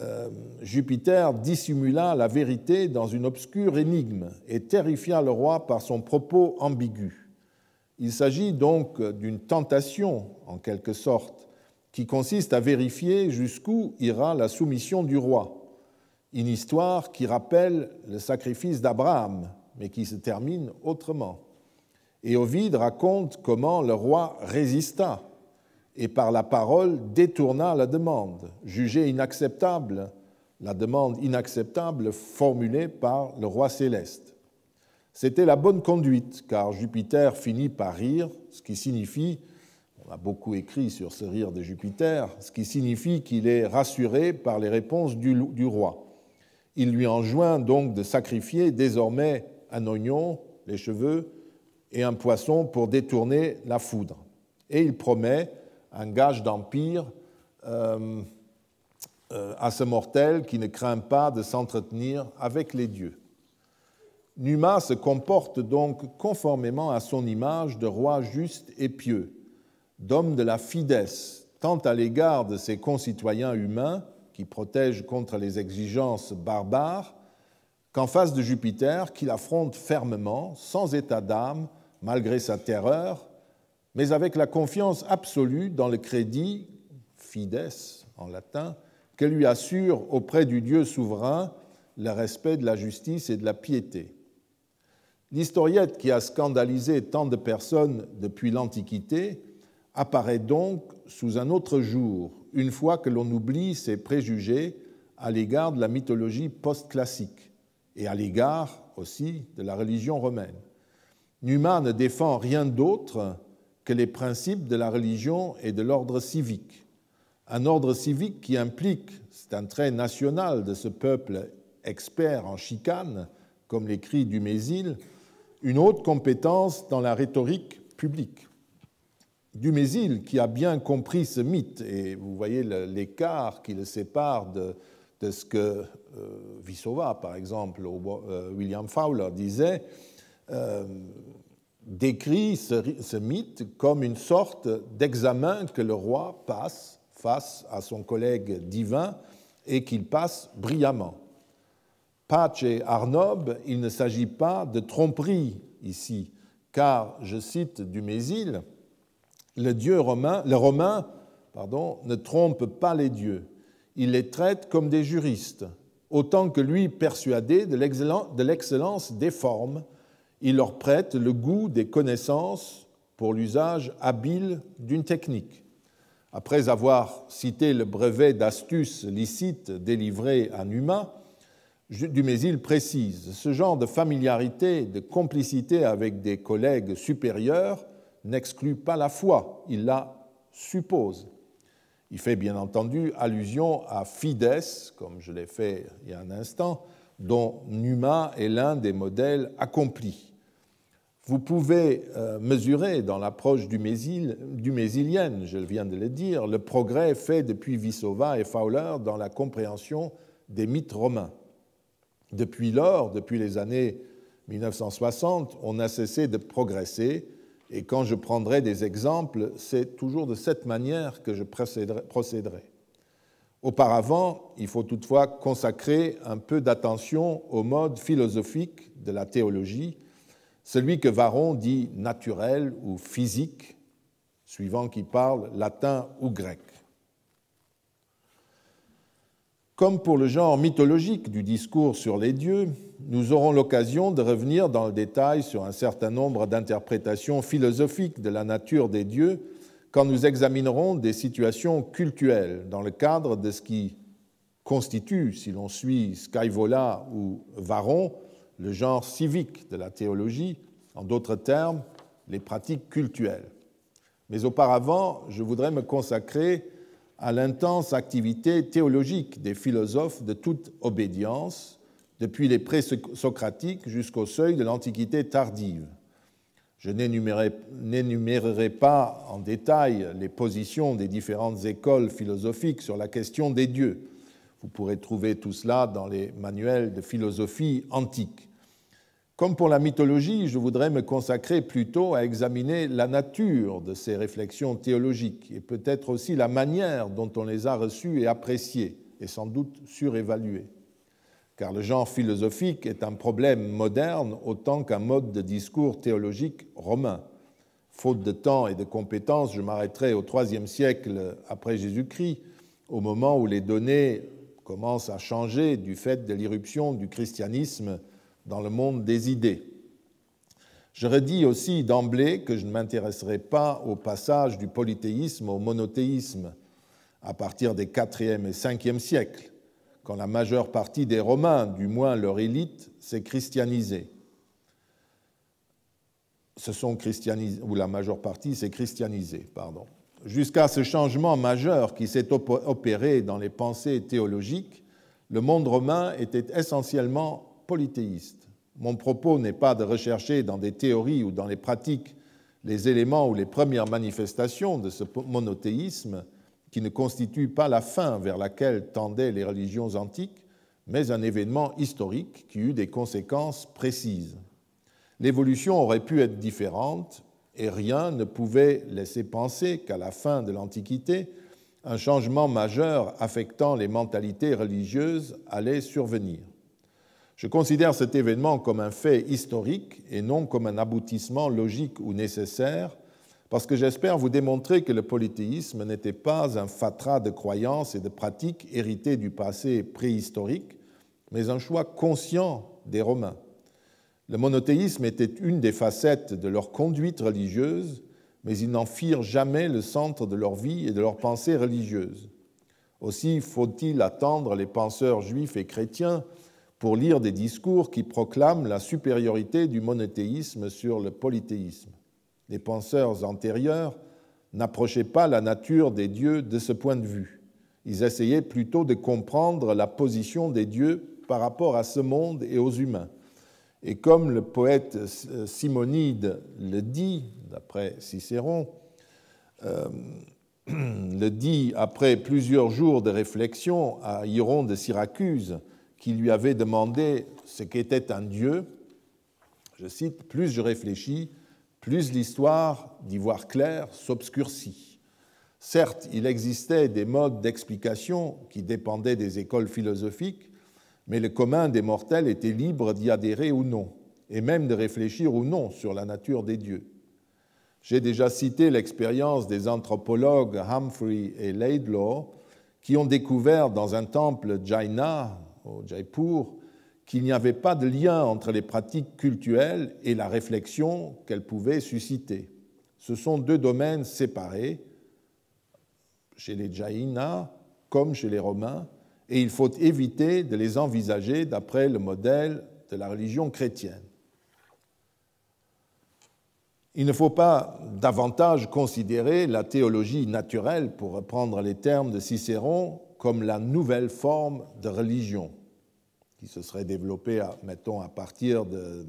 euh, Jupiter dissimula la vérité dans une obscure énigme et terrifia le roi par son propos ambigu. Il s'agit donc d'une tentation, en quelque sorte, qui consiste à vérifier jusqu'où ira la soumission du roi. Une histoire qui rappelle le sacrifice d'Abraham, mais qui se termine autrement. Et Ovide raconte comment le roi résista et par la parole détourna la demande, jugée inacceptable, la demande inacceptable formulée par le roi céleste. C'était la bonne conduite, car Jupiter finit par rire, ce qui signifie, on a beaucoup écrit sur ce rire de Jupiter, ce qui signifie qu'il est rassuré par les réponses du, roi. Il lui enjoint donc de sacrifier désormais un oignon, les cheveux, et un poisson pour détourner la foudre. Et il promet un gage d'empire euh, euh, à ce mortel qui ne craint pas de s'entretenir avec les dieux. Numa se comporte donc conformément à son image de roi juste et pieux, d'homme de la fidesse, tant à l'égard de ses concitoyens humains, qui protègent contre les exigences barbares, qu'en face de Jupiter, qu'il affronte fermement, sans état d'âme, malgré sa terreur, mais avec la confiance absolue dans le crédit, fides en latin, que lui assure auprès du Dieu souverain le respect de la justice et de la piété. L'historiette qui a scandalisé tant de personnes depuis l'Antiquité apparaît donc sous un autre jour, une fois que l'on oublie ses préjugés à l'égard de la mythologie post-classique et à l'égard aussi de la religion romaine. Numa ne défend rien d'autre que les principes de la religion et de l'ordre civique. Un ordre civique qui implique, c'est un trait national de ce peuple expert en chicane, comme l'écrit Dumézil, une haute compétence dans la rhétorique publique. Dumézil, qui a bien compris ce mythe, et vous voyez l'écart qui le sépare de, ce que Vissova, euh, par exemple, ou euh, William Fowler disait, euh, décrit ce, mythe comme une sorte d'examen que le roi passe face à son collègue divin et qu'il passe brillamment et Arnob, il ne s'agit pas de tromperie ici, car, je cite Dumézil, le dieu romain, le romain pardon, ne trompe pas les dieux, il les traite comme des juristes, autant que lui persuadé de l'excellence des formes, il leur prête le goût des connaissances pour l'usage habile d'une technique. Après avoir cité le brevet d'astuce licite délivré à Numa, Dumézil précise ce genre de familiarité, de complicité avec des collègues supérieurs n'exclut pas la foi, il la suppose. Il fait bien entendu allusion à Fides, comme je l'ai fait il y a un instant, dont Numa est l'un des modèles accomplis. Vous pouvez euh, mesurer dans l'approche du, je viens de le dire, le progrès fait depuis Vissova et Fowler dans la compréhension des mythes romains. Depuis lors, depuis les années 1960, on a cessé de progresser, et quand je prendrai des exemples, c'est toujours de cette manière que je procéderai. Auparavant, il faut toutefois consacrer un peu d'attention au mode philosophique de la théologie, celui que Varon dit naturel ou physique, suivant qui parle latin ou grec. Comme pour le genre mythologique du discours sur les dieux, nous aurons l'occasion de revenir dans le détail sur un certain nombre d'interprétations philosophiques de la nature des dieux quand nous examinerons des situations cultuelles dans le cadre de ce qui constitue, si l'on suit Skyvola ou Varon, le genre civique de la théologie, en d'autres termes, les pratiques cultuelles. Mais auparavant, je voudrais me consacrer à l'intense activité théologique des philosophes de toute obédience, depuis les pré-socratiques jusqu'au seuil de l'Antiquité tardive. Je n'énumérerai pas en détail les positions des différentes écoles philosophiques sur la question des dieux. Vous pourrez trouver tout cela dans les manuels de philosophie antique. Comme pour la mythologie, je voudrais me consacrer plutôt à examiner la nature de ces réflexions théologiques et peut-être aussi la manière dont on les a reçues et appréciées, et sans doute surévaluées. Car le genre philosophique est un problème moderne autant qu'un mode de discours théologique romain. Faute de temps et de compétences, je m'arrêterai au IIIe siècle après Jésus-Christ, au moment où les données commencent à changer du fait de l'irruption du christianisme dans le monde des idées. Je redis aussi d'emblée que je ne m'intéresserai pas au passage du polythéisme au monothéisme à partir des 4e et 5e siècles, quand la majeure partie des Romains, du moins leur élite, s'est christianisée. Ce sont ou la majeure partie s'est christianisée, pardon. Jusqu'à ce changement majeur qui s'est opéré dans les pensées théologiques, le monde romain était essentiellement polythéiste. Mon propos n'est pas de rechercher dans des théories ou dans les pratiques les éléments ou les premières manifestations de ce monothéisme qui ne constitue pas la fin vers laquelle tendaient les religions antiques, mais un événement historique qui eut des conséquences précises. L'évolution aurait pu être différente et rien ne pouvait laisser penser qu'à la fin de l'Antiquité, un changement majeur affectant les mentalités religieuses allait survenir. Je considère cet événement comme un fait historique et non comme un aboutissement logique ou nécessaire, parce que j'espère vous démontrer que le polythéisme n'était pas un fatras de croyances et de pratiques héritées du passé préhistorique, mais un choix conscient des Romains. Le monothéisme était une des facettes de leur conduite religieuse, mais ils n'en firent jamais le centre de leur vie et de leur pensée religieuse. Aussi faut-il attendre les penseurs juifs et chrétiens pour lire des discours qui proclament la supériorité du monothéisme sur le polythéisme. Les penseurs antérieurs n'approchaient pas la nature des dieux de ce point de vue. Ils essayaient plutôt de comprendre la position des dieux par rapport à ce monde et aux humains. Et comme le poète Simonide le dit, d'après Cicéron, euh, le dit après plusieurs jours de réflexion à Hiron de Syracuse, qui lui avait demandé ce qu'était un dieu, je cite, Plus je réfléchis, plus l'histoire d'y voir clair s'obscurcit. Certes, il existait des modes d'explication qui dépendaient des écoles philosophiques, mais le commun des mortels était libre d'y adhérer ou non, et même de réfléchir ou non sur la nature des dieux. J'ai déjà cité l'expérience des anthropologues Humphrey et Laidlaw, qui ont découvert dans un temple Jaina au Jaipur qu'il n'y avait pas de lien entre les pratiques cultuelles et la réflexion qu'elles pouvaient susciter. Ce sont deux domaines séparés chez les Jaïnas comme chez les Romains, et il faut éviter de les envisager d'après le modèle de la religion chrétienne. Il ne faut pas davantage considérer la théologie naturelle, pour reprendre les termes de Cicéron, comme la nouvelle forme de religion qui se serait développée, à, mettons, à partir de,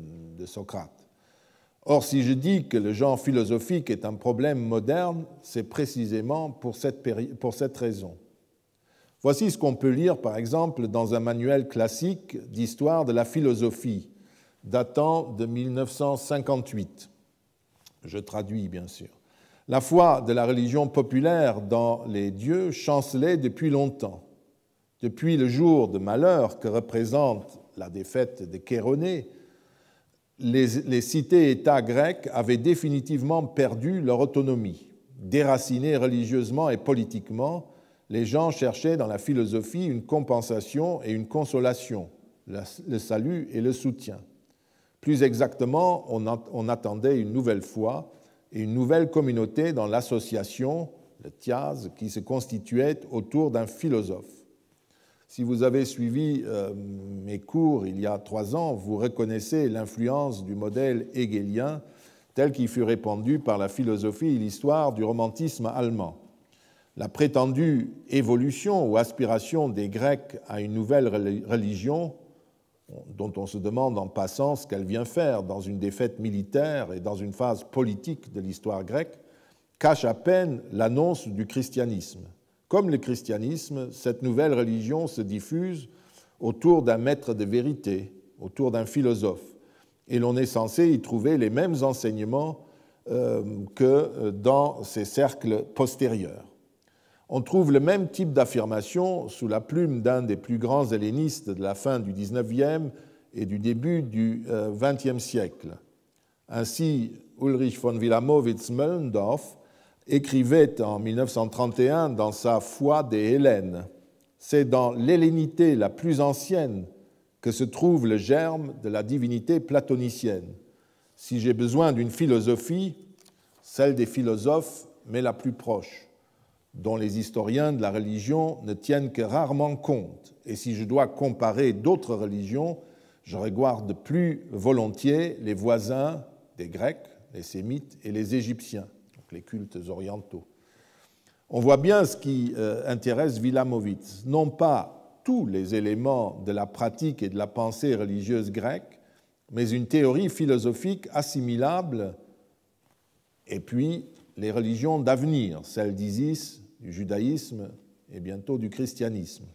Socrate. Or, si je dis que le genre philosophique est un problème moderne, c'est précisément pour cette, pour cette raison. Voici ce qu'on peut lire, par exemple, dans un manuel classique d'histoire de la philosophie, datant de 1958. Je traduis, bien sûr. La foi de la religion populaire dans les dieux chancelait depuis longtemps. Depuis le jour de malheur que représente la défaite de Chéronée, les, cités-États grecs avaient définitivement perdu leur autonomie. Déracinés religieusement et politiquement, les gens cherchaient dans la philosophie une compensation et une consolation, le salut et le soutien. Plus exactement, on attendait une nouvelle foi et une nouvelle communauté dans l'association, le Thiaz, qui se constituait autour d'un philosophe. Si vous avez suivi euh, mes cours il y a trois ans, vous reconnaissez l'influence du modèle hegelien tel qu'il fut répandu par la philosophie et l'histoire du romantisme allemand. La prétendue évolution ou aspiration des Grecs à une nouvelle religion dont on se demande en passant ce qu'elle vient faire dans une défaite militaire et dans une phase politique de l'histoire grecque, cache à peine l'annonce du christianisme. Comme le christianisme, cette nouvelle religion se diffuse autour d'un maître de vérité, autour d'un philosophe, et l'on est censé y trouver les mêmes enseignements euh, que euh, dans ces cercles postérieurs. On trouve le même type d'affirmation sous la plume d'un des plus grands hellénistes de la fin du XIXe et du début du XXe euh, siècle. Ainsi, Ulrich von Wilamowitz Möllendorf écrivait en 1931 dans sa Foi des Hélènes C'est dans l'hellénité la plus ancienne que se trouve le germe de la divinité platonicienne. Si j'ai besoin d'une philosophie, celle des philosophes m'est la plus proche dont les historiens de la religion ne tiennent que rarement compte. Et si je dois comparer d'autres religions, je regarde plus volontiers les voisins des Grecs, les Sémites et les Égyptiens, donc les cultes orientaux. On voit bien ce qui euh, intéresse Vilamovitz, non pas tous les éléments de la pratique et de la pensée religieuse grecque, mais une théorie philosophique assimilable, et puis les religions d'avenir, celles d'Isis, du judaïsme et bientôt du christianisme.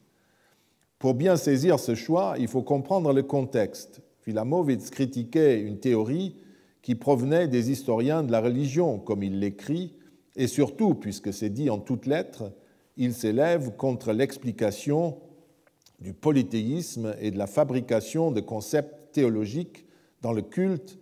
Pour bien saisir ce choix, il faut comprendre le contexte. Filamovitz critiquait une théorie qui provenait des historiens de la religion, comme il l'écrit, et surtout, puisque c'est dit en toutes lettres, il s'élève contre l'explication du polythéisme et de la fabrication de concepts théologiques dans le culte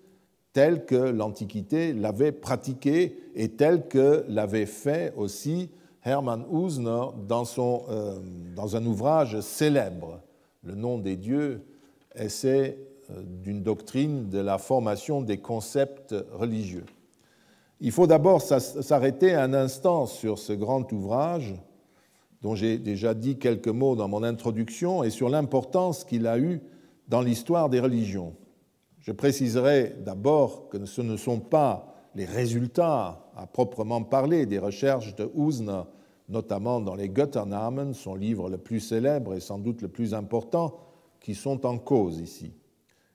tel que l'Antiquité l'avait pratiqué et tel que l'avait fait aussi Hermann Usner, dans, son, euh, dans un ouvrage célèbre, Le nom des dieux, essaie euh, d'une doctrine de la formation des concepts religieux. Il faut d'abord s'arrêter un instant sur ce grand ouvrage, dont j'ai déjà dit quelques mots dans mon introduction, et sur l'importance qu'il a eue dans l'histoire des religions. Je préciserai d'abord que ce ne sont pas les résultats à proprement parler des recherches de Husne, notamment dans les Götternamen, son livre le plus célèbre et sans doute le plus important, qui sont en cause ici,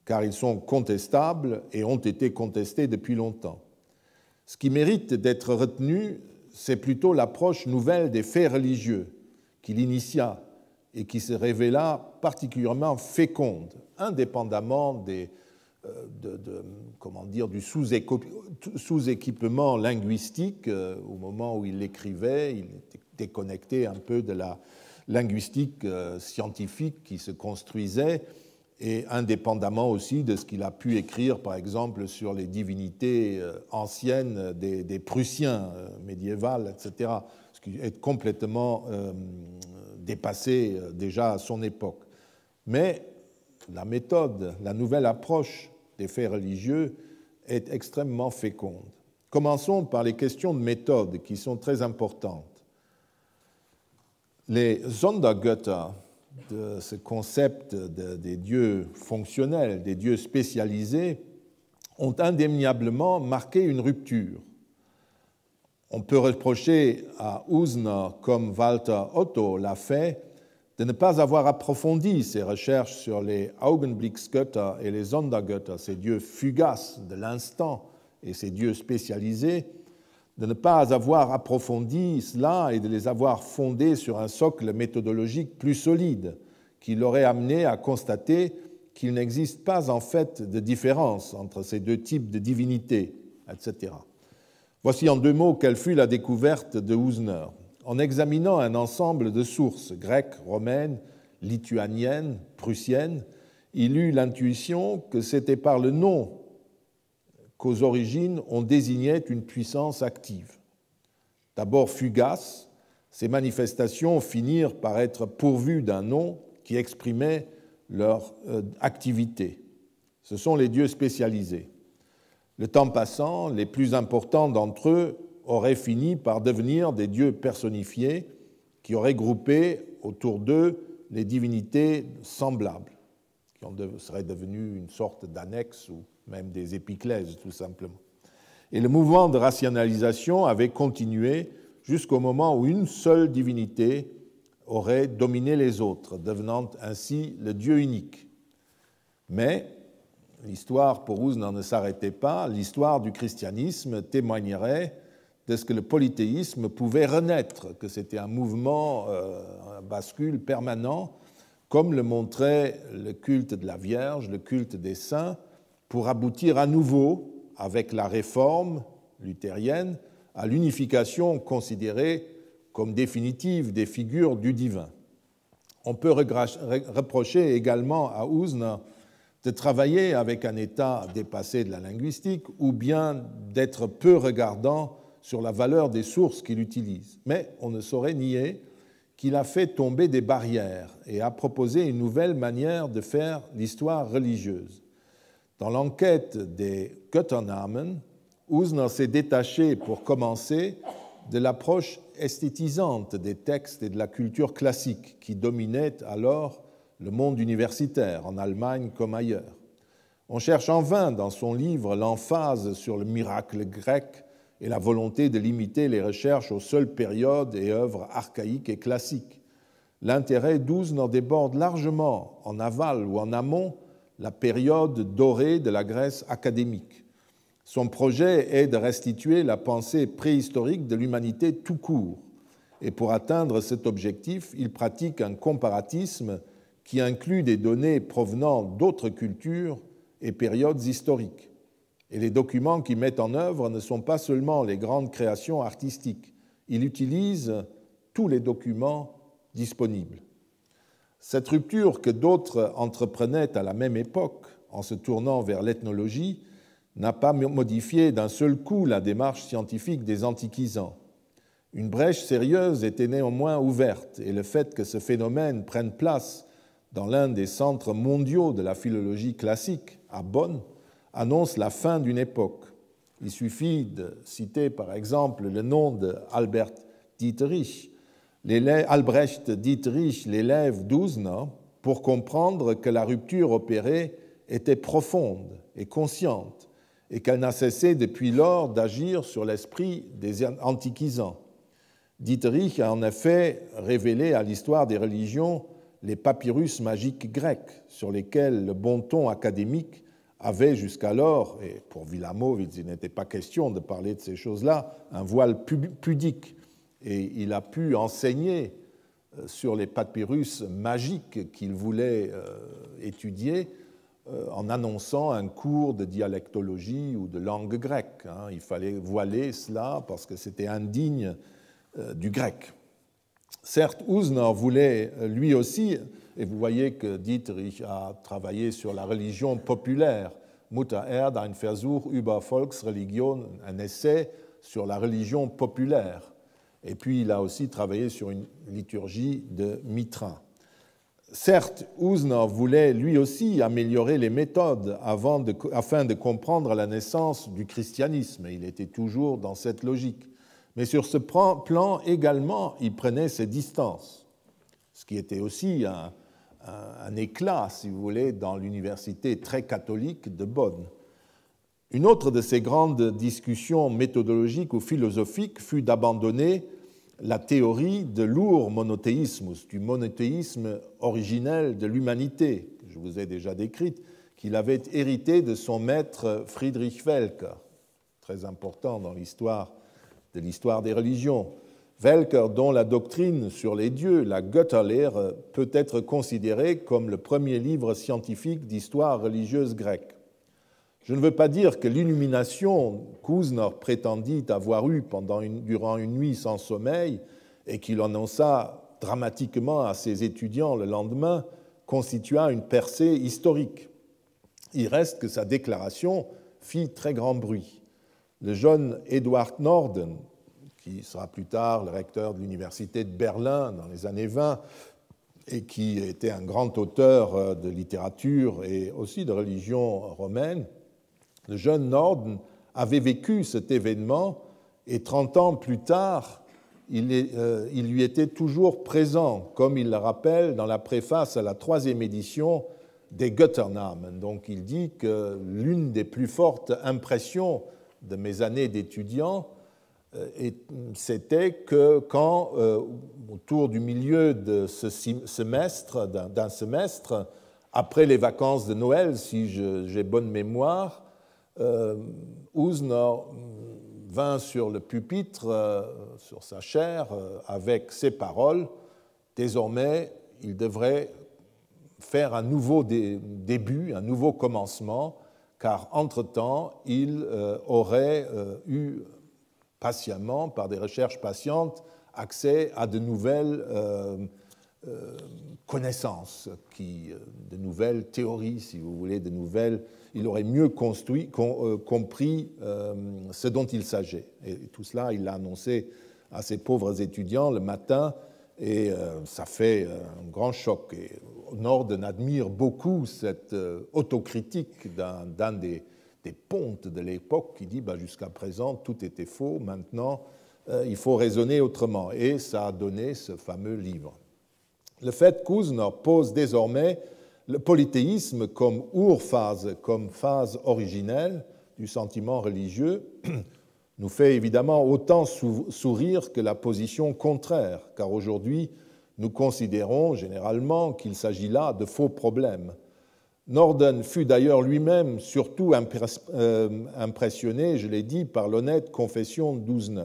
car ils sont contestables et ont été contestés depuis longtemps. Ce qui mérite d'être retenu, c'est plutôt l'approche nouvelle des faits religieux qu'il initia et qui se révéla particulièrement féconde, indépendamment des euh, de, comment dire, du sous-équipement linguistique. Euh, au moment où il l'écrivait, il était déconnecté un peu de la linguistique euh, scientifique qui se construisait et indépendamment aussi de ce qu'il a pu écrire, par exemple, sur les divinités anciennes des, Prussiens médiévales, etc., ce qui est complètement dépassé déjà à son époque. Mais la méthode, la nouvelle approche des faits religieux est extrêmement féconde. Commençons par les questions de méthode qui sont très importantes. Les Sondergötter, de ce concept des dieux fonctionnels, des dieux spécialisés, ont indéniablement marqué une rupture. On peut reprocher à Usner, comme Walter Otto l'a fait, de ne pas avoir approfondi ses recherches sur les Augenblicksgötter et les Sondergötter, ces dieux fugaces de l'instant et ces dieux spécialisés, de ne pas avoir approfondi cela et de les avoir fondés sur un socle méthodologique plus solide qui l'aurait amené à constater qu'il n'existe pas en fait de différence entre ces deux types de divinités, etc. Voici en deux mots quelle fut la découverte de Husner en examinant un ensemble de sources grecques, romaines, lituaniennes, prussiennes, il eut l'intuition que c'était par le nom qu'aux origines on désignait une puissance active. D'abord fugace, ces manifestations finirent par être pourvues d'un nom qui exprimait leur euh, activité. Ce sont les dieux spécialisés. Le temps passant, les plus importants d'entre eux auraient fini par devenir des dieux personnifiés qui auraient groupé autour d'eux les divinités semblables, qui seraient devenues une sorte d'annexe ou même des épiclèses tout simplement. Et le mouvement de rationalisation avait continué jusqu'au moment où une seule divinité aurait dominé les autres, devenant ainsi le Dieu unique. Mais l'histoire pour n'en ne s'arrêtait pas, l'histoire du christianisme témoignerait de ce que le polythéisme pouvait renaître, que c'était un mouvement, euh, un bascule permanent, comme le montrait le culte de la Vierge, le culte des saints, pour aboutir à nouveau, avec la réforme luthérienne, à l'unification considérée comme définitive des figures du divin. On peut reprocher également à Ouzna de travailler avec un état dépassé de la linguistique ou bien d'être peu regardant sur la valeur des sources qu'il utilise, mais on ne saurait nier qu'il a fait tomber des barrières et a proposé une nouvelle manière de faire l'histoire religieuse. Dans l'enquête des Götternamen, Husner s'est détaché, pour commencer, de l'approche esthétisante des textes et de la culture classique qui dominait alors le monde universitaire, en Allemagne comme ailleurs. On cherche en vain dans son livre l'emphase sur le miracle grec et la volonté de limiter les recherches aux seules périodes et œuvres archaïques et classiques. L'intérêt 12 n'en déborde largement, en aval ou en amont, la période dorée de la Grèce académique. Son projet est de restituer la pensée préhistorique de l'humanité tout court. Et pour atteindre cet objectif, il pratique un comparatisme qui inclut des données provenant d'autres cultures et périodes historiques. Et les documents qu'il met en œuvre ne sont pas seulement les grandes créations artistiques. Il utilise tous les documents disponibles. Cette rupture que d'autres entreprenaient à la même époque en se tournant vers l'ethnologie n'a pas modifié d'un seul coup la démarche scientifique des antiquisants. Une brèche sérieuse était néanmoins ouverte et le fait que ce phénomène prenne place dans l'un des centres mondiaux de la philologie classique, à Bonn, annonce la fin d'une époque. Il suffit de citer par exemple le nom de Albert Dietrich, Albrecht Dietrich, l'élève d'Ousna, pour comprendre que la rupture opérée était profonde et consciente et qu'elle n'a cessé depuis lors d'agir sur l'esprit des antiquisants. Dietrich a en effet révélé à l'histoire des religions les papyrus magiques grecs sur lesquels le bon ton académique avait jusqu'alors, et pour Villamovit, il n'était pas question de parler de ces choses-là, un voile pudique. Et il a pu enseigner euh, sur les papyrus magiques qu'il voulait euh, étudier euh, en annonçant un cours de dialectologie ou de langue grecque. Hein. Il fallait voiler cela parce que c'était indigne du grec. Certes, Usner voulait lui aussi et vous voyez que Dietrich a travaillé sur la religion populaire. Mutter Erde, ein Versuch über Volksreligion, un essai sur la religion populaire. Et puis il a aussi travaillé sur une liturgie de Mitra. Certes, Usner voulait lui aussi améliorer les méthodes avant de, afin de comprendre la naissance du christianisme. Il était toujours dans cette logique. Mais sur ce plan également, il prenait ses distances, ce qui était aussi un, un éclat, si vous voulez, dans l'université très catholique de Bonn. Une autre de ces grandes discussions méthodologiques ou philosophiques fut d'abandonner la théorie de lourd monothéisme, du monothéisme originel de l'humanité, que je vous ai déjà décrite, qu'il avait hérité de son maître Friedrich Welcker, très important dans l'histoire de l'histoire des religions. Welcker, dont la doctrine sur les dieux, la Götterlehre, peut être considérée comme le premier livre scientifique d'histoire religieuse grecque. Je ne veux pas dire que l'illumination Kuznor prétendit avoir eue durant une nuit sans sommeil et qu'il annonça dramatiquement à ses étudiants le lendemain constitua une percée historique. Il reste que sa déclaration fit très grand bruit. Le jeune Edward Norden, qui sera plus tard le recteur de l'université de Berlin dans les années 20 et qui était un grand auteur euh, de littérature et aussi de religion romaine, le jeune Norden avait vécu cet événement et 30 ans plus tard, euh, il, lui était toujours présent, comme il le rappelle dans la préface à la troisième édition des Götternamen. Donc il dit que l'une des plus fortes impressions de mes années d'étudiant, euh, c'était que quand, euh, autour du milieu de ce semestre, d'un semestre, après les vacances de Noël, si j'ai bonne mémoire, euh, Ouznor vint sur le pupitre, sur sa chair, avec ses paroles. Désormais, il devrait faire un nouveau début, un nouveau commencement, car entre-temps, il aurait eu patiemment, par des recherches patientes, accès à de nouvelles euh, euh, connaissances, qui, euh, de nouvelles théories, si vous voulez, de nouvelles. Il aurait mieux construit, compris ce dont il s'agit. Et tout cela, il l'a annoncé à ses pauvres étudiants le matin, et ça fait un grand choc. Et Norden admire beaucoup cette autocritique d'un des des pontes de l'époque qui dit bah, jusqu'à présent tout était faux, maintenant euh, il faut raisonner autrement. Et ça a donné ce fameux livre. Le fait qu'Uznor pose désormais le polythéisme comme ourphase comme phase originelle du sentiment religieux, nous fait évidemment autant sourire que la position contraire, car aujourd'hui nous considérons généralement qu'il s'agit là de faux problèmes Norden fut d'ailleurs lui-même surtout euh, impressionné, je l'ai dit, par l'honnête confession de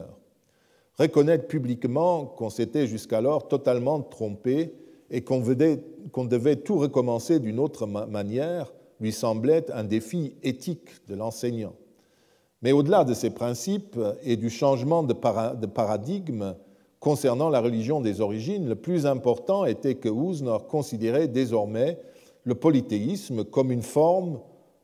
Reconnaître publiquement qu'on s'était jusqu'alors totalement trompé et qu'on devait tout recommencer d'une autre manière lui semblait un défi éthique de l'enseignant. Mais au-delà de ces principes et du changement de, paradigme concernant la religion des origines, le plus important était que Ousner considérait désormais le polythéisme comme une forme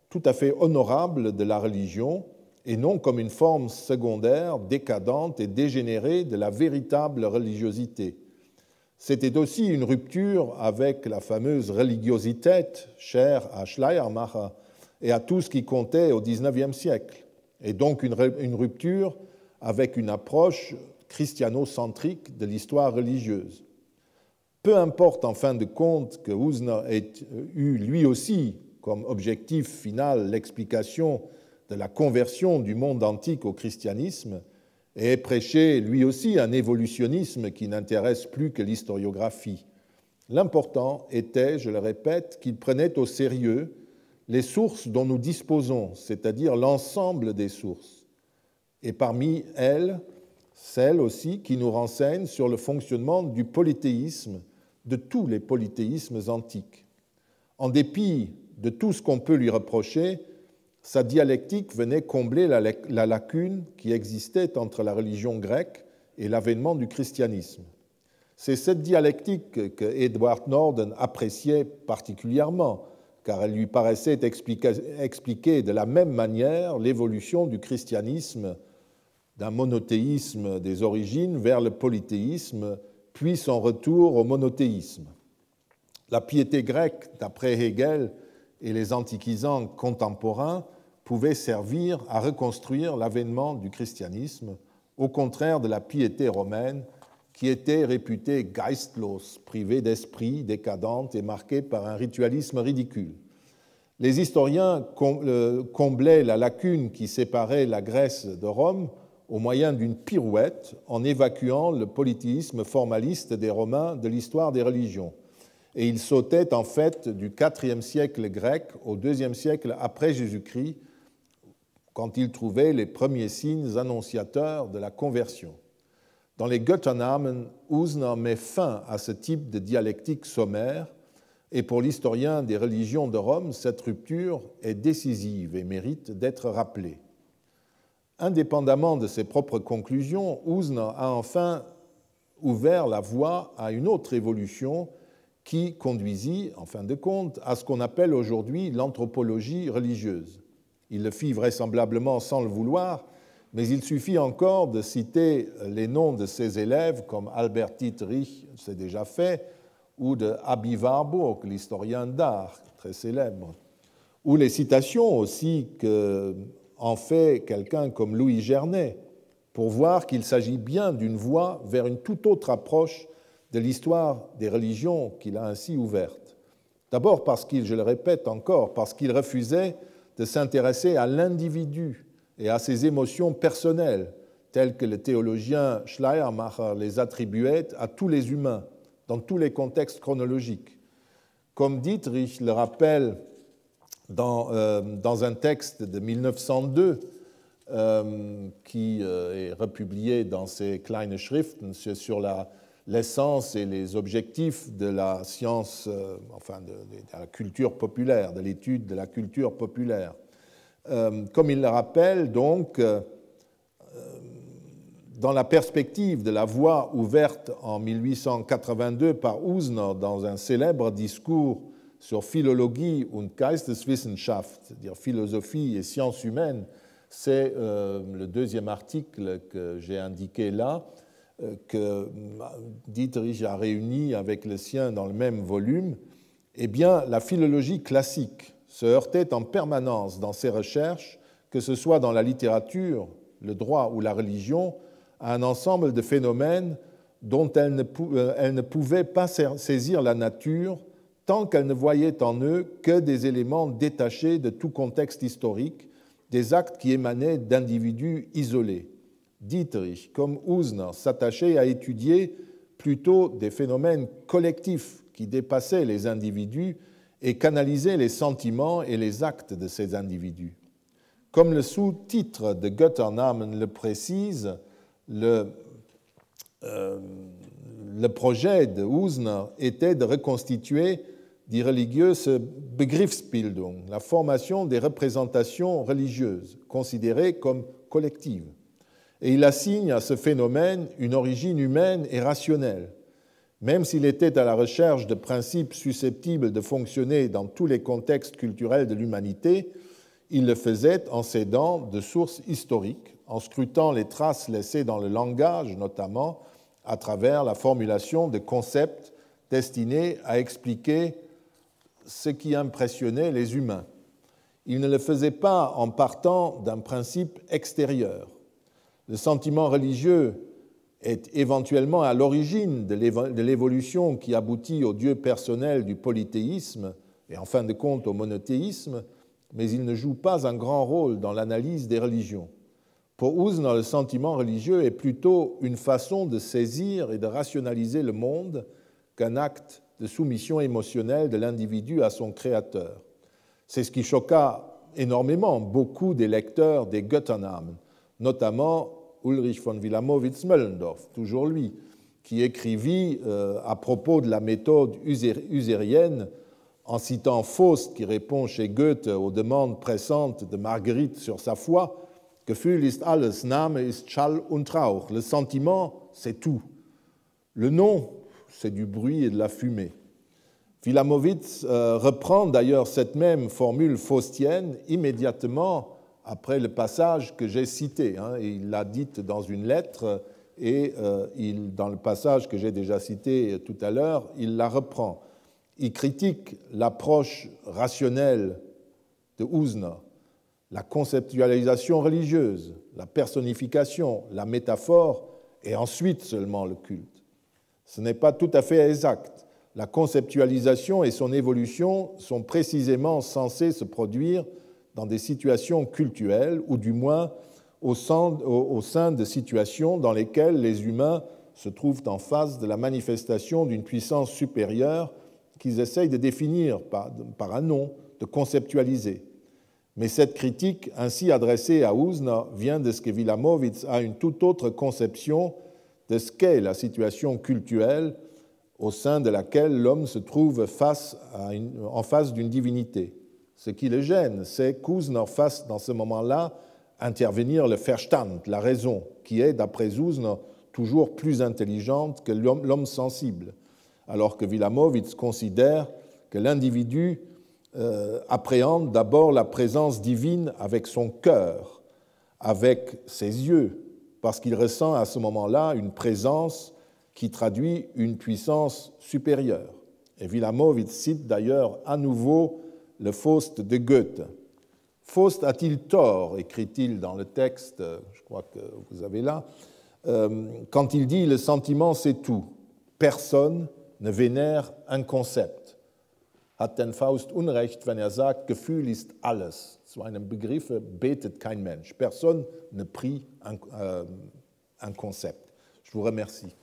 tout à fait honorable de la religion et non comme une forme secondaire, décadente et dégénérée de la véritable religiosité. C'était aussi une rupture avec la fameuse religiosité chère à Schleiermacher et à tout ce qui comptait au XIXe siècle, et donc une rupture avec une approche christianocentrique de l'histoire religieuse. Peu importe en fin de compte que Husner ait euh, eu lui aussi comme objectif final l'explication de la conversion du monde antique au christianisme et ait prêché lui aussi un évolutionnisme qui n'intéresse plus que l'historiographie. L'important était, je le répète, qu'il prenait au sérieux les sources dont nous disposons, c'est-à-dire l'ensemble des sources, et parmi elles, celles aussi qui nous renseignent sur le fonctionnement du polythéisme de tous les polythéismes antiques. En dépit de tout ce qu'on peut lui reprocher, sa dialectique venait combler la lacune qui existait entre la religion grecque et l'avènement du christianisme. C'est cette dialectique que Edward Norden appréciait particulièrement, car elle lui paraissait expliquer de la même manière l'évolution du christianisme d'un monothéisme des origines vers le polythéisme puis son retour au monothéisme. La piété grecque, d'après Hegel et les antiquisants contemporains, pouvait servir à reconstruire l'avènement du christianisme, au contraire de la piété romaine, qui était réputée geistlos, privée d'esprit, décadente et marquée par un ritualisme ridicule. Les historiens euh, comblaient la lacune qui séparait la Grèce de Rome au moyen d'une pirouette en évacuant le politisme formaliste des Romains de l'histoire des religions. Et il sautait en fait du IVe siècle grec au IIe siècle après Jésus-Christ, quand il trouvait les premiers signes annonciateurs de la conversion. Dans les Götternamen, Husner met fin à ce type de dialectique sommaire, et pour l'historien des religions de Rome, cette rupture est décisive et mérite d'être rappelée. Indépendamment de ses propres conclusions, Ouzn a enfin ouvert la voie à une autre évolution qui conduisit, en fin de compte, à ce qu'on appelle aujourd'hui l'anthropologie religieuse. Il le fit vraisemblablement sans le vouloir, mais il suffit encore de citer les noms de ses élèves, comme Albert Dietrich, c'est déjà fait, ou de Abi Warburg, l'historien d'art, très célèbre, ou les citations aussi que en fait quelqu'un comme Louis Gernet, pour voir qu'il s'agit bien d'une voie vers une toute autre approche de l'histoire des religions qu'il a ainsi ouverte. D'abord parce qu'il, je le répète encore, parce qu'il refusait de s'intéresser à l'individu et à ses émotions personnelles, telles que le théologien Schleiermacher les attribuait à tous les humains, dans tous les contextes chronologiques. Comme Dietrich le rappelle euh, dans, un texte de 1902 euh, qui euh, est republié dans ses Kleine Schriften, sur l'essence et les objectifs de la science, enfin de, la culture populaire, de l'étude de la culture populaire. comme il le rappelle, donc, dans la perspective de la voie ouverte en 1882 par Usner dans un célèbre discours sur Philologie und Geisteswissenschaft, c'est-à-dire philosophie et sciences humaines, c'est euh, le deuxième article que j'ai indiqué là, euh, que euh, Dietrich a réuni avec le sien dans le même volume, eh bien, la philologie classique se heurtait en permanence dans ses recherches, que ce soit dans la littérature, le droit ou la religion, à un ensemble de phénomènes dont elle ne pouvait pas saisir la nature tant qu'elle ne voyait en eux que des éléments détachés de tout contexte historique, des actes qui émanaient d'individus isolés. Dietrich, comme Usner, s'attachait à étudier plutôt des phénomènes collectifs qui dépassaient les individus et canalisaient les sentiments et les actes de ces individus. Comme le sous-titre de Götternamen le précise, le, euh, projet de Usner était de reconstituer die ce Begriffsbildung, la formation des représentations religieuses considérées comme collectives. Et il assigne à ce phénomène une origine humaine et rationnelle. Même s'il était à la recherche de principes susceptibles de fonctionner dans tous les contextes culturels de l'humanité, il le faisait en s'aidant de sources historiques, en scrutant les traces laissées dans le langage notamment, à travers la formulation de concepts destinés à expliquer ce qui impressionnait les humains. Il ne le faisait pas en partant d'un principe extérieur. Le sentiment religieux est éventuellement à l'origine de l'évolution qui aboutit au Dieu personnel du polythéisme et en fin de compte au monothéisme, mais il ne joue pas un grand rôle dans l'analyse des religions. Pour Ouzner, le sentiment religieux est plutôt une façon de saisir et de rationaliser le monde qu'un acte de soumission émotionnelle de l'individu à son créateur. C'est ce qui choqua énormément beaucoup des lecteurs des Götternamen, notamment Ulrich von Wilamowitz Möllendorf, toujours lui, qui écrivit euh, à propos de la méthode usérienne, en citant Faust qui répond chez Goethe aux demandes pressantes de Marguerite sur sa foi, Gefühl ist alles, Name ist Schall und Rauch. Le sentiment, c'est tout. Le nom, c'est du bruit et de la fumée. Filamovitz euh, reprend d'ailleurs cette même formule faustienne immédiatement après le passage que j'ai cité. Hein. il l'a dite dans une lettre et euh, dans le passage que j'ai déjà cité tout à l'heure, il la reprend. Il critique l'approche rationnelle de Ouzna, la conceptualisation religieuse, la personnification, la métaphore, et ensuite seulement le culte. Ce n'est pas tout à fait exact. La conceptualisation et son évolution sont précisément censées se produire dans des situations culturelles, ou du moins au sein, de situations dans lesquelles les humains se trouvent en face de la manifestation d'une puissance supérieure qu'ils essayent de définir par, un nom, de conceptualiser. Mais cette critique ainsi adressée à Usna, vient de ce que Vilamovitz a une toute autre conception de ce qu'est la situation culturelle au sein de laquelle l'homme se trouve en face d'une divinité. Ce qui le gêne, c'est qu'Uzner fasse dans ce moment-là intervenir le Verstand, la raison, qui est, d'après Uzner, toujours plus intelligente que l'homme sensible, alors que Vilamovitz considère que l'individu euh, appréhende d'abord la présence divine avec son cœur, avec ses yeux, parce qu'il ressent à ce moment-là une présence qui traduit une puissance supérieure. Et il cite d'ailleurs à nouveau le Faust de Goethe. Faust a-t-il tort, écrit-il dans le texte, je crois que vous avez là, euh, quand il dit le sentiment c'est tout, personne ne vénère un concept. Hat denn Faust Unrecht, wenn er sagt, Gefühl ist alles. Zu einem Begriff betet kein Mensch. Personne ne prie euh, un, concept. Je vous remercie.